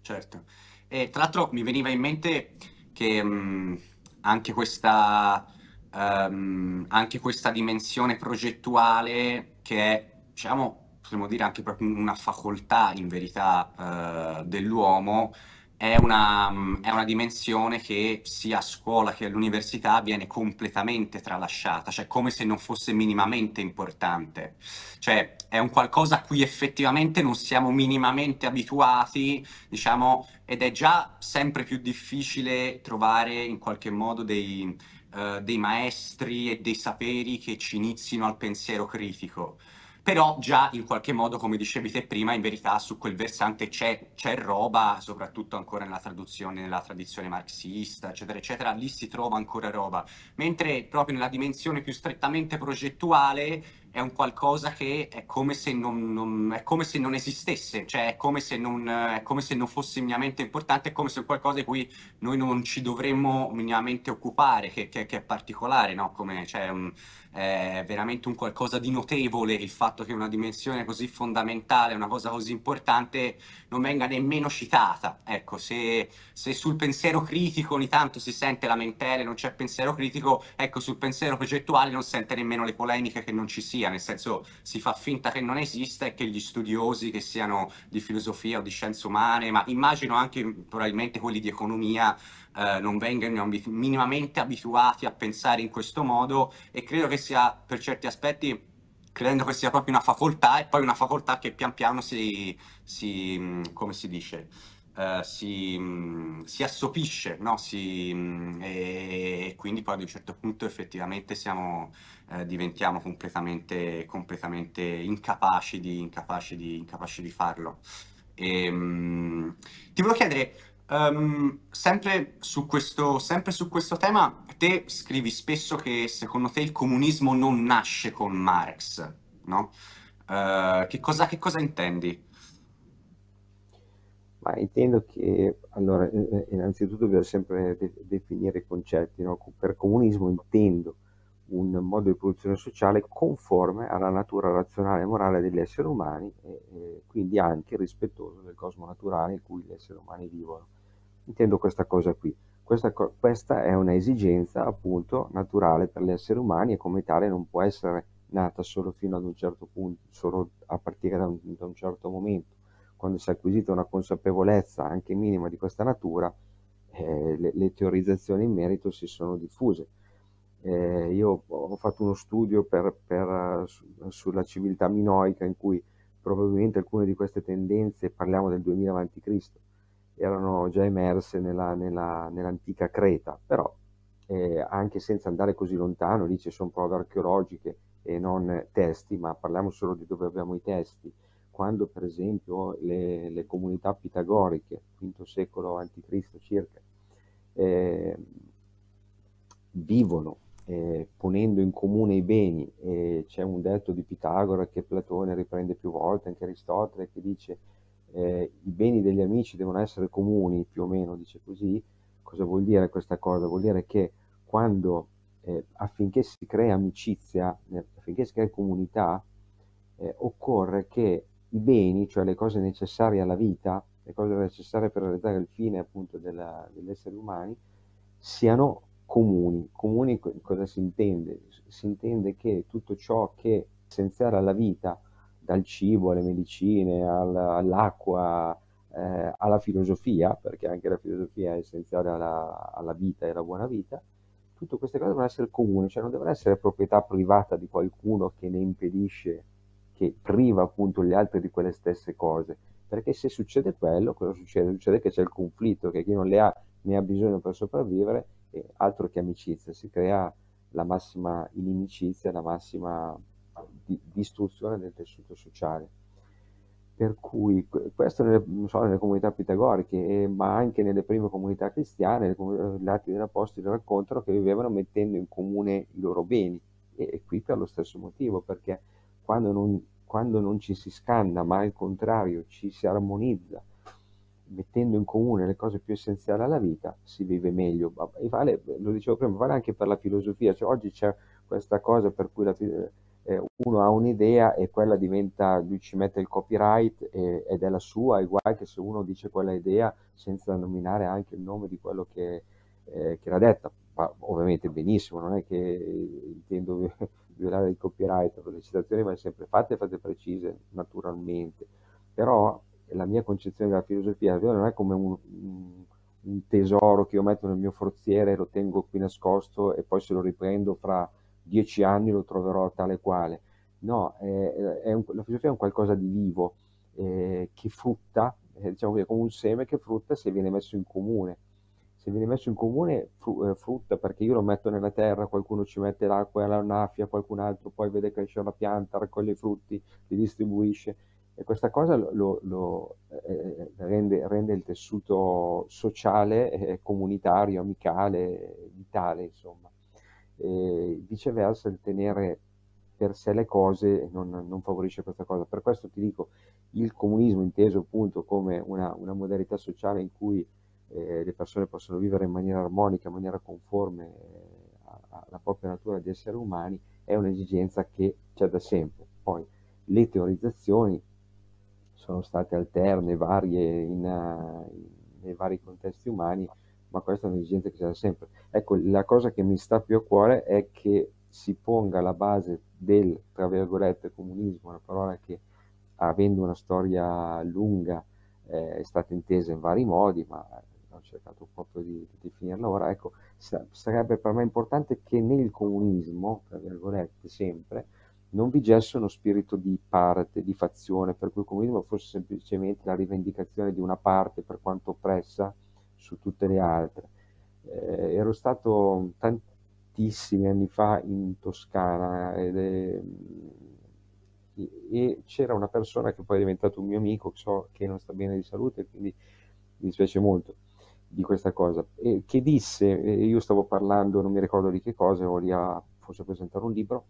Certo, e tra l'altro mi veniva in mente che mh, mm, anche, questa, um, anche questa dimensione progettuale che è, diciamo, potremmo dire anche proprio una facoltà in verità uh, dell'uomo, è una, è una, dimensione che sia a scuola che all'università viene completamente tralasciata, cioè come se non fosse minimamente importante. Cioè è un qualcosa a cui effettivamente non siamo minimamente abituati, diciamo, ed è già sempre più difficile trovare in qualche modo dei, uh, dei maestri e dei saperi che ci inizino al pensiero critico però già in qualche modo, come dicevi te prima, in verità su quel versante c'è, c'è roba, soprattutto ancora nella traduzione, nella tradizione marxista, eccetera, eccetera, lì si trova ancora roba, mentre proprio nella dimensione più strettamente progettuale è un qualcosa che è come se non, non, è come se non esistesse, cioè è come, se non, è come se non fosse minimamente importante, è come se qualcosa di cui noi non ci dovremmo minimamente occupare, che, che, che è particolare, no? come, cioè, um, è veramente un qualcosa di notevole il fatto che una dimensione così fondamentale, una cosa così importante, non venga nemmeno citata. Ecco, se, se sul pensiero critico ogni tanto si sente lamentele, non c'è pensiero critico, ecco, sul pensiero progettuale non sente nemmeno le polemiche che non ci sia filosofia, nel senso si fa finta che non esista e che gli studiosi che siano di filosofia o di scienze umane, ma immagino anche probabilmente quelli di economia, eh, non vengano minimamente abituati a pensare in questo modo e credo che sia per certi aspetti credendo che sia proprio una facoltà e poi una facoltà che pian piano si, si come si dice, Uh, si, si, assopisce no? si, mh, e, e, quindi poi ad un certo punto effettivamente siamo, eh, diventiamo completamente, completamente incapaci, di, incapaci, di, incapaci, di, farlo. E, ehm, mh, ti volevo chiedere, um, sempre, su questo, sempre su questo tema, te scrivi spesso che secondo te il comunismo non nasce con Marx, no? Uh, che, cosa, che cosa intendi? Ma intendo che, allora, eh, eh, innanzitutto bisogna sempre de- definire i concetti, no? Per comunismo intendo un modo di produzione sociale conforme alla natura razionale e morale degli esseri umani e, e quindi anche rispettoso del cosmo naturale in cui gli esseri umani vivono. Intendo questa cosa qui. Questa, questa è un'esigenza appunto naturale per gli esseri umani e come tale non può essere nata solo fino ad un certo punto, solo a partire da un, da un certo momento. Quando si è acquisita una consapevolezza anche minima di questa natura, eh, le, le teorizzazioni in merito si sono diffuse eh, io ho fatto uno studio per, per, eh, sulla civiltà minoica in cui probabilmente alcune di queste tendenze, parliamo del 2000 a.C., erano già emerse nella, nella, nell'antica Creta, però eh, anche senza andare così lontano, lì ci sono prove archeologiche e non testi, ma parliamo solo di dove abbiamo i testi, quando per esempio le, le comunità pitagoriche, V secolo a.C. circa, eh, vivono eh, ponendo in comune i beni, eh, c'è un detto di Pitagora che Platone riprende più volte, anche Aristotele, che dice eh, i beni degli amici devono essere comuni, più o meno dice così, cosa vuol dire questa cosa? Vuol dire che quando, eh, affinché si crea amicizia, affinché si crea comunità, eh, occorre che i beni, cioè le cose necessarie alla vita, le cose necessarie per realizzare il fine appunto della, degli esseri umani, siano comuni. Comuni cosa si intende? Si intende che tutto ciò che è essenziale alla vita, dal cibo alle medicine, all'acqua, eh, alla filosofia, perché anche la filosofia è essenziale alla, alla vita e alla buona vita, tutte queste cose devono essere comuni, cioè non devono essere proprietà privata di qualcuno che ne impedisce, che priva appunto gli altri di quelle stesse cose. Perché se succede quello, cosa succede? Succede che c'è il conflitto, che chi non le ha ne ha bisogno per sopravvivere altro che amicizia, si crea la massima inimicizia, la massima di, distruzione del tessuto sociale. Per cui questo nelle, so, nelle comunità pitagoriche, eh, ma anche nelle prime comunità cristiane, gli atti degli apostoli raccontano che vivevano mettendo in comune i loro beni, e, e qui per lo stesso motivo, perché quando non, quando non ci si scanna, ma al contrario ci si armonizza, mettendo in comune le cose più essenziali alla vita si vive meglio. E vale, lo dicevo prima, vale anche per la filosofia. Cioè, oggi c'è questa cosa per cui la, eh, uno ha un'idea e quella diventa, lui ci mette il copyright e, ed è la sua, è uguale che se uno dice quella idea senza nominare anche il nome di quello che, eh, che era detta. Ma ovviamente benissimo, non è che eh, intendo violare il copyright, le citazioni vanno sempre fatte e fatte precise naturalmente, però la mia concezione della filosofia non è come un, un, tesoro che io metto nel mio forziere, lo tengo qui nascosto e poi se lo riprendo fra dieci anni lo troverò tale quale. No, è, è un, la filosofia è un qualcosa di vivo eh, che frutta, eh, diciamo è come un seme che frutta se viene messo in comune. Se viene messo in comune fru, eh, frutta perché io lo metto nella terra, qualcuno ci mette l'acqua e la naffia, qualcun altro poi vede crescere la pianta, raccoglie i frutti, li distribuisce e questa cosa lo, lo eh, eh, rende, rende, il tessuto sociale, eh, comunitario, amicale, vitale, insomma. E viceversa, il tenere per sé le cose non, non, favorisce questa cosa. Per questo ti dico, il comunismo inteso appunto come una, una modalità sociale in cui eh, le persone possono vivere in maniera armonica, in maniera conforme eh, alla propria natura di esseri umani, è un'esigenza che c'è da sempre. Poi le teorizzazioni sono state alterne, varie in, in, eh, nei vari contesti umani, ma questa è un'esigenza che c'era sempre. Ecco, la cosa che mi sta più a cuore è che si ponga la base del, tra virgolette, comunismo, una parola che avendo una storia lunga eh, è stata intesa in vari modi, ma ho cercato proprio di, di definirla ora, ecco, sa- sarebbe per me importante che nel comunismo, tra virgolette, sempre, non vi gesse uno spirito di parte, di fazione, per cui il comunismo fosse semplicemente la rivendicazione di una parte per quanto oppressa su tutte le altre. Eh, ero stato tantissimi anni fa in Toscana è, e c'era una persona che poi è diventato un mio amico, so che non sta bene di salute, quindi mi dispiace molto di questa cosa, e che disse, io stavo parlando, non mi ricordo di che cosa, ero forse presentare un libro,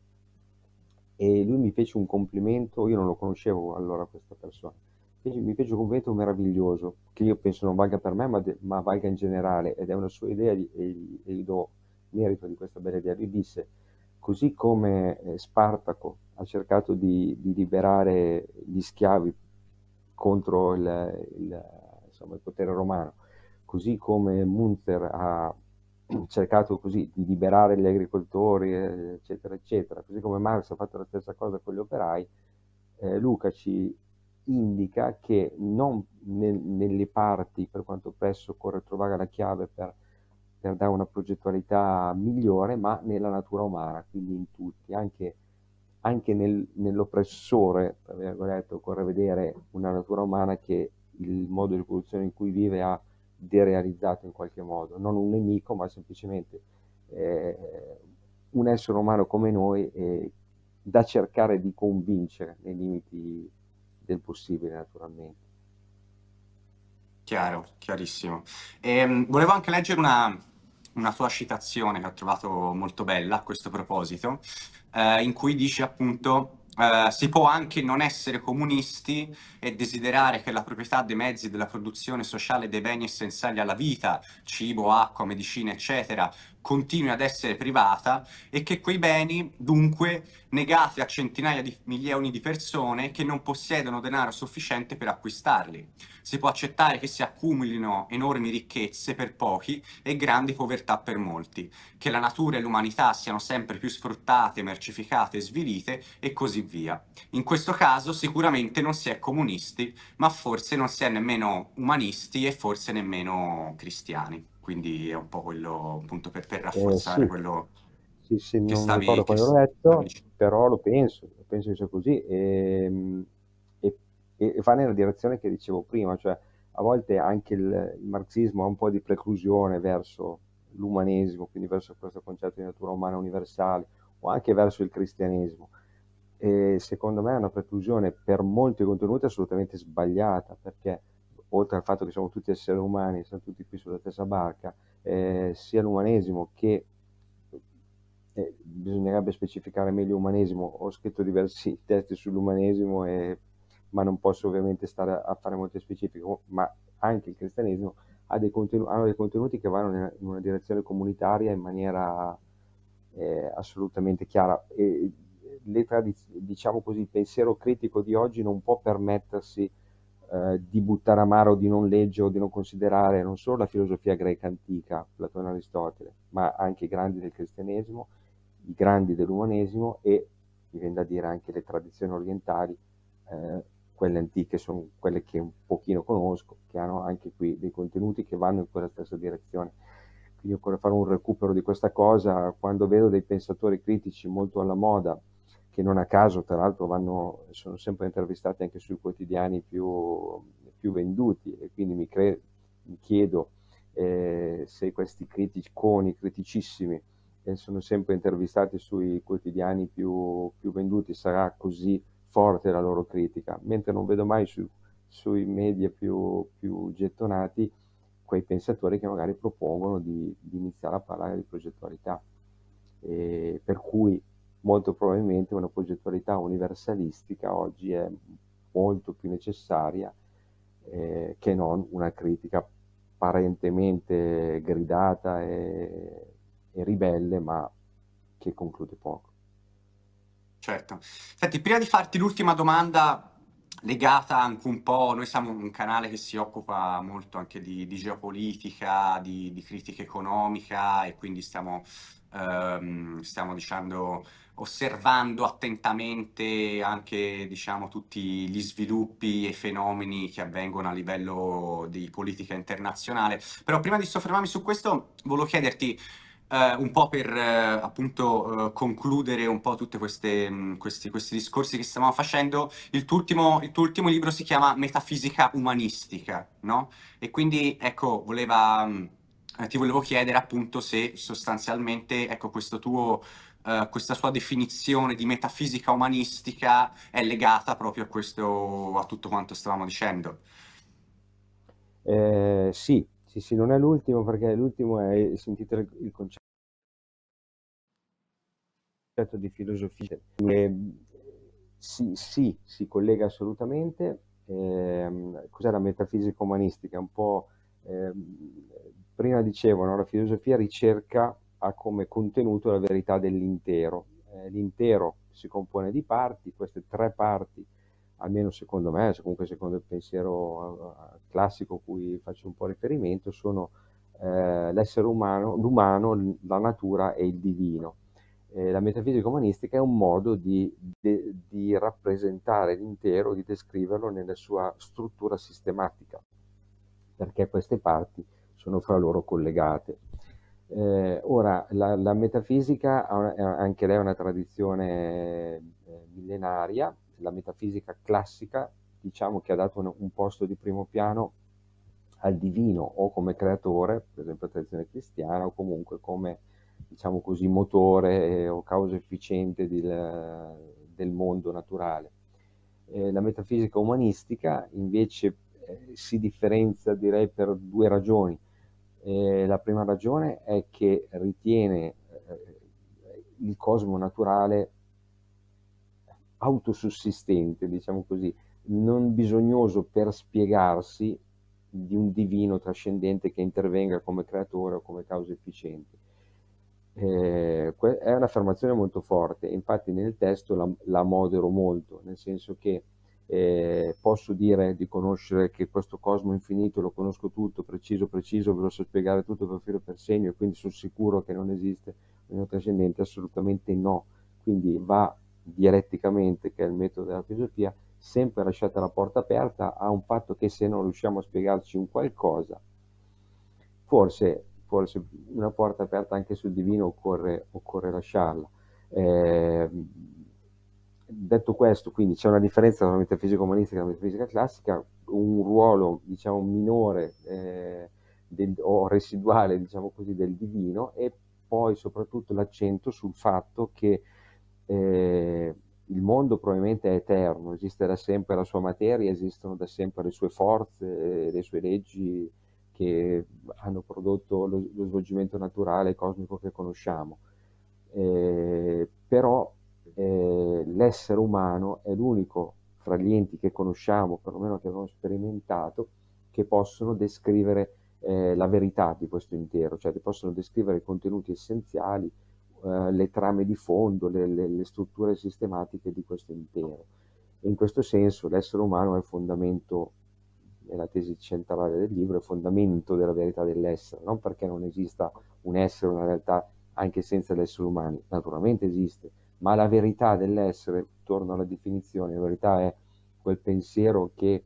e lui mi fece un complimento, io non lo conoscevo allora questa persona, mi fece un complimento meraviglioso, che io penso non valga per me, ma, de, ma valga in generale, ed è una sua idea di, e, gli, do merito di questa bella idea. Lui disse, così come eh, Spartaco ha cercato di, di, liberare gli schiavi contro il, il, insomma, il potere romano, così come Munzer ha cercato così di liberare gli agricoltori, eh, eccetera, eccetera, così come Marx ha fatto la stessa cosa con gli operai, eh, Luca ci indica che non ne, nelle parti, per quanto presso occorre trovare la chiave per, per, dare una progettualità migliore, ma nella natura umana, quindi in tutti, anche, anche nel, nell'oppressore, per virgolette, occorre vedere una natura umana che il modo di produzione in cui vive ha derealizzato in qualche modo, non un nemico, ma semplicemente eh, un essere umano come noi eh, da cercare di convincere nei limiti del possibile, naturalmente. Chiaro, chiarissimo. E, ehm, volevo anche leggere una, una sua citazione che ho trovato molto bella a questo proposito, eh, in cui dice appunto eh, si può anche non essere comunisti e desiderare che la proprietà dei mezzi della produzione sociale dei beni essenziali alla vita, cibo, acqua, medicina, eccetera, continui ad essere privata e che quei beni dunque negati a centinaia di milioni di persone che non possiedono denaro sufficiente per acquistarli. Si può accettare che si accumulino enormi ricchezze per pochi e grandi povertà per molti, che la natura e l'umanità siano sempre più sfruttate, mercificate, svilite e così via. In questo caso sicuramente non si è comunisti, ma forse non si è nemmeno umanisti e forse nemmeno cristiani quindi è un po' quello appunto per, per eh, rafforzare eh, sì. quello sì, sì, non stavi, ricordo quando l'ho letto, però lo penso, penso che sia così ehm, e, e, e, va nella direzione che dicevo prima, cioè a volte anche il, il marxismo ha un po' di preclusione verso l'umanesimo, quindi verso questo concetto di natura umana universale o anche verso il cristianesimo. E secondo me è una preclusione per molti contenuti assolutamente sbagliata perché oltre al fatto che siamo tutti esseri umani, siamo tutti qui sulla stessa barca, eh, sia l'umanesimo che eh, bisognerebbe specificare meglio umanesimo, ho scritto diversi testi sull'umanesimo, e, ma non posso ovviamente stare a, fare molte specifiche, ma anche il cristianesimo ha dei hanno dei contenuti che vanno in una direzione comunitaria in maniera eh, assolutamente chiara. E, diciamo così, il pensiero critico di oggi non può permettersi eh, di buttare amaro, di non leggere o di non considerare non solo la filosofia greca antica, Platone e Aristotele, ma anche i grandi del cristianesimo, i grandi dell'umanesimo e, mi viene da dire, anche le tradizioni orientali, eh, quelle antiche sono quelle che un pochino conosco, che hanno anche qui dei contenuti che vanno in quella stessa direzione. Quindi occorre fare un recupero di questa cosa. Quando vedo dei pensatori critici molto alla moda, che non a caso tra l'altro vanno, sono sempre intervistati anche sui quotidiani più, più venduti e quindi mi, cre- mi chiedo eh, se questi criticoni, criticissimi, eh, sono sempre intervistati sui quotidiani più, più, venduti, sarà così forte la loro critica, mentre non vedo mai su, sui media più, più, gettonati quei pensatori che magari propongono di, di iniziare a parlare di progettualità. E per cui molto probabilmente una progettualità universalistica oggi è molto più necessaria eh, che non una critica apparentemente gridata e, e ribelle, ma che conclude poco. Certo. Senti, prima di farti l'ultima domanda legata anche un po', noi siamo un canale che si occupa molto anche di, di geopolitica, di, di, critica economica e quindi stiamo, ehm, stiamo dicendo osservando attentamente anche diciamo, tutti gli sviluppi e fenomeni che avvengono a livello di politica internazionale. Però prima di soffermarmi su questo, volevo chiederti Uh, un po' per uh, appunto uh, concludere un po' tutti mm, questi, questi, discorsi che stiamo facendo, il tuo, ultimo, il tuo, ultimo, libro si chiama Metafisica Umanistica, no? E quindi ecco, voleva, um, ti volevo chiedere appunto se sostanzialmente ecco, questo tuo eh, questa sua definizione di metafisica umanistica è legata proprio a, questo, a tutto quanto stavamo dicendo. Eh, sì, sì, sì, non è l'ultimo perché l'ultimo è, sentite il, il concetto di filosofia. Eh, sì, sì, si collega assolutamente. Eh, cos'è la metafisica umanistica? Un po' eh, prima dicevo, no? la filosofia ricerca ha come contenuto la verità dell'intero. Eh, l'intero si compone di parti, queste tre parti, almeno secondo me, comunque secondo il pensiero eh, classico a cui faccio un po' riferimento, sono eh, l'essere umano, l'umano, la natura e il divino. Eh, la metafisica umanistica è un modo di, de, di rappresentare l'intero, di descriverlo nella sua struttura sistematica, perché queste parti sono fra loro collegate. Eh, ora, la, la metafisica ha, anche lei ha una tradizione eh, millenaria, la metafisica classica, diciamo che ha dato un, un, posto di primo piano al divino o come creatore, per esempio la tradizione cristiana, o comunque come, diciamo così, motore eh, o causa efficiente di, del mondo naturale. Eh, la metafisica umanistica invece eh, si differenzia direi per due ragioni eh, la prima ragione è che ritiene eh, il cosmo naturale autosussistente, diciamo così, non bisognoso per spiegarsi di un divino trascendente che intervenga come creatore o come causa efficiente. Eh, è un'affermazione molto forte, infatti nel testo la, la modero molto, nel senso che eh, posso dire di conoscere che questo cosmo infinito lo conosco tutto, preciso, preciso, ve lo so spiegare tutto per filo per segno e quindi sono sicuro che non esiste un trascendente? Assolutamente no. Quindi va dialetticamente, che è il metodo della filosofia, sempre lasciata la porta aperta a un fatto che se non riusciamo a spiegarci un qualcosa, forse, forse una porta aperta anche sul divino occorre, occorre lasciarla. Eh, detto questo, quindi c'è una differenza tra la metafisica umanistica e la metafisica classica, un ruolo diciamo, minore eh, del, o residuale diciamo così, del divino e poi soprattutto l'accento sul fatto che eh, il mondo probabilmente è eterno, esiste da sempre la sua materia, esistono da sempre le sue forze, eh, le sue leggi che hanno prodotto lo, lo svolgimento naturale cosmico che conosciamo. Eh, però eh, l'essere umano è l'unico fra gli enti che conosciamo, perlomeno che abbiamo sperimentato, che possono descrivere eh, la verità di questo intero, cioè che possono descrivere i contenuti essenziali, eh, le trame di fondo, le, le, le strutture sistematiche di questo intero. E in questo senso l'essere umano è il fondamento è la tesi centrale del libro, è il fondamento della verità dell'essere, non perché non esista un essere, una realtà anche senza l'essere umano, naturalmente esiste, ma la verità dell'essere, torno alla definizione, la verità è quel pensiero che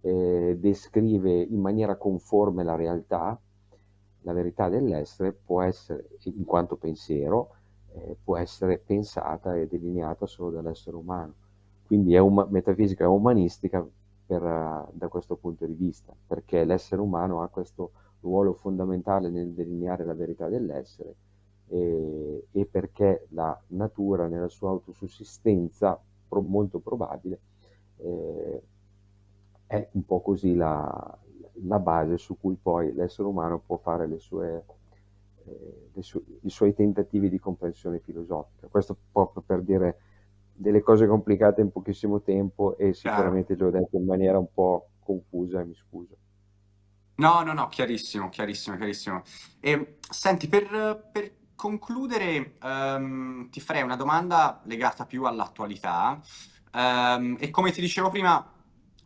eh, descrive in maniera conforme la realtà, la verità dell'essere può essere, in quanto pensiero, eh, può essere pensata e delineata solo dall'essere umano. Quindi è um- metafisica è umanistica per, uh, da questo punto di vista, perché l'essere umano ha questo ruolo fondamentale nel delineare la verità dell'essere eh, e perché la natura nella sua autosussistenza pro, molto probabile eh, è un po' così la, la, base su cui poi l'essere umano può fare le sue, eh, le su, i suoi tentativi di comprensione filosofica. Questo proprio per dire delle cose complicate in pochissimo tempo e sicuramente le ho detto in maniera un po' confusa, mi scuso. No, no, no, chiarissimo, chiarissimo, chiarissimo. E, senti, per, per concludere um, ti farei una domanda legata più all'attualità um, e come ti dicevo prima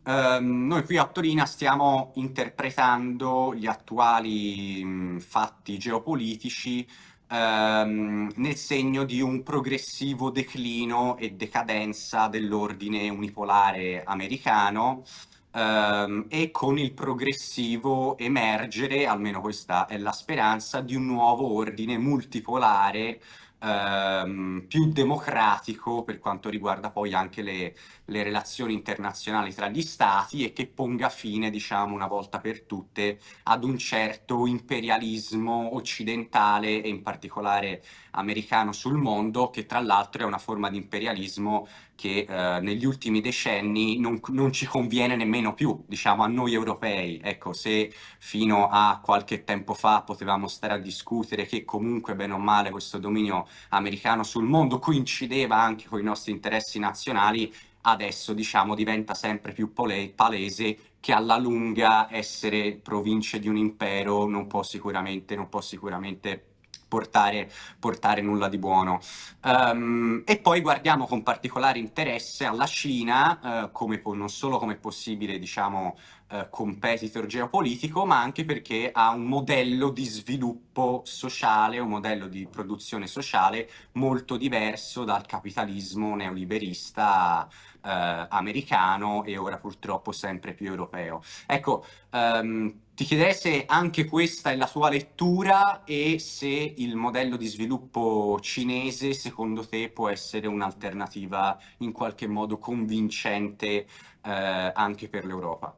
Um, noi qui a Torino stiamo interpretando gli attuali mh, fatti geopolitici um, nel segno di un progressivo declino e decadenza dell'ordine unipolare americano ehm, e con il progressivo emergere, almeno questa è la speranza, di un nuovo ordine multipolare ehm, più democratico per quanto riguarda poi anche le, le, relazioni internazionali tra gli stati e che ponga fine, diciamo, una volta per tutte ad un certo imperialismo occidentale e in particolare americano sul mondo, che tra l'altro è una forma di imperialismo che eh, negli ultimi decenni non, non, ci conviene nemmeno più, diciamo, a noi europei. Ecco, se fino a qualche tempo fa potevamo stare a discutere che comunque, bene o male, questo dominio americano sul mondo coincideva anche con i nostri interessi nazionali, adesso, diciamo, diventa sempre più palese che alla lunga essere province di un impero non può sicuramente, non può sicuramente portare, portare nulla di buono. Um, e poi guardiamo con particolare interesse alla Cina, uh, come, non solo come possibile diciamo, uh, competitor geopolitico, ma anche perché ha un modello di sviluppo sociale, un modello di produzione sociale molto diverso dal capitalismo neoliberista uh, americano e ora purtroppo sempre più europeo. Ecco, um, ti chiederei se anche questa è la tua lettura e se il modello di sviluppo cinese secondo te può essere un'alternativa in qualche modo convincente eh, anche per l'Europa.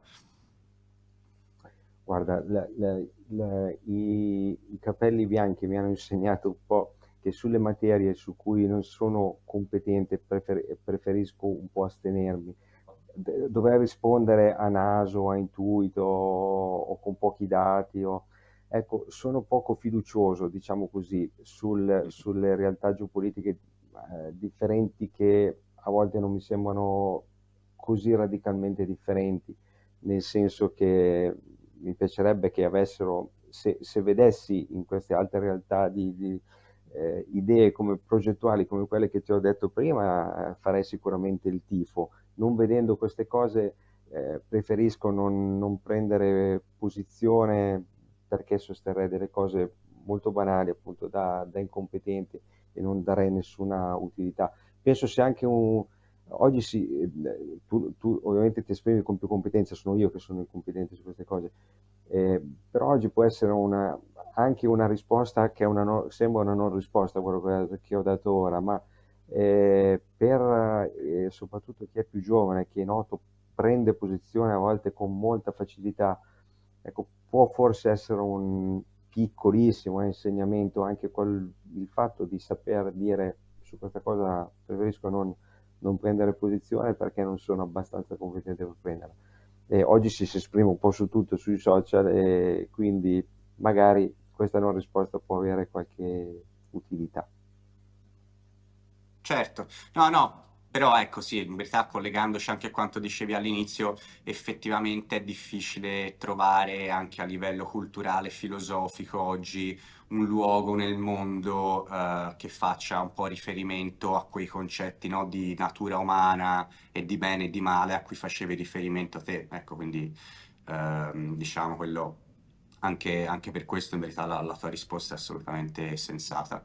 Guarda, la, la, la, i, i capelli bianchi mi hanno insegnato un po' che sulle materie su cui non sono competente prefer, preferisco un po' astenermi dover rispondere a naso, a intuito o con pochi dati. O, ecco, sono poco fiducioso, diciamo così, sul, sulle realtà geopolitiche eh, differenti che a volte non mi sembrano così radicalmente differenti, nel senso che mi piacerebbe che avessero, se, se vedessi in queste altre realtà di, di eh, idee come progettuali come quelle che ti ho detto prima, farei sicuramente il tifo non vedendo queste cose eh, preferisco non, non, prendere posizione perché sosterrei delle cose molto banali appunto da, da incompetenti e non darei nessuna utilità. Penso sia anche un, oggi sì, eh, tu, tu, ovviamente ti esprimi con più competenza, sono io che sono incompetente su queste cose, eh, però oggi può essere una, anche una risposta che una no, sembra una non risposta a quello che ho dato ora, ma eh, per eh, soprattutto chi è più giovane, che noto prende posizione a volte con molta facilità, ecco, può forse essere un piccolissimo insegnamento anche quel, il fatto di saper dire su questa cosa preferisco non, non prendere posizione perché non sono abbastanza competente per prenderla. Eh, oggi si, si esprime un po' su tutto sui social e quindi magari questa non risposta può avere qualche utilità. Certo, no, no, però ecco sì, in verità collegandoci anche a quanto dicevi all'inizio, effettivamente è difficile trovare anche a livello culturale filosofico oggi un luogo nel mondo eh, che faccia un po' riferimento a quei concetti no, di natura umana e di bene e di male a cui facevi riferimento te. Ecco, quindi ehm, diciamo quello, anche, anche, per questo in verità la, la tua risposta è assolutamente sensata.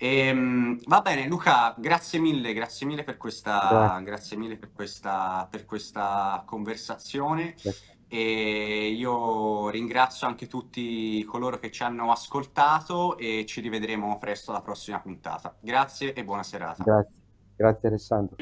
Ehm, va bene, Luca, grazie mille, grazie mille per questa, grazie mille per questa, per questa conversazione. Grazie. E io ringrazio anche tutti coloro che ci hanno ascoltato e ci rivedremo presto alla prossima puntata. Grazie e buona serata. Grazie, grazie Alessandro.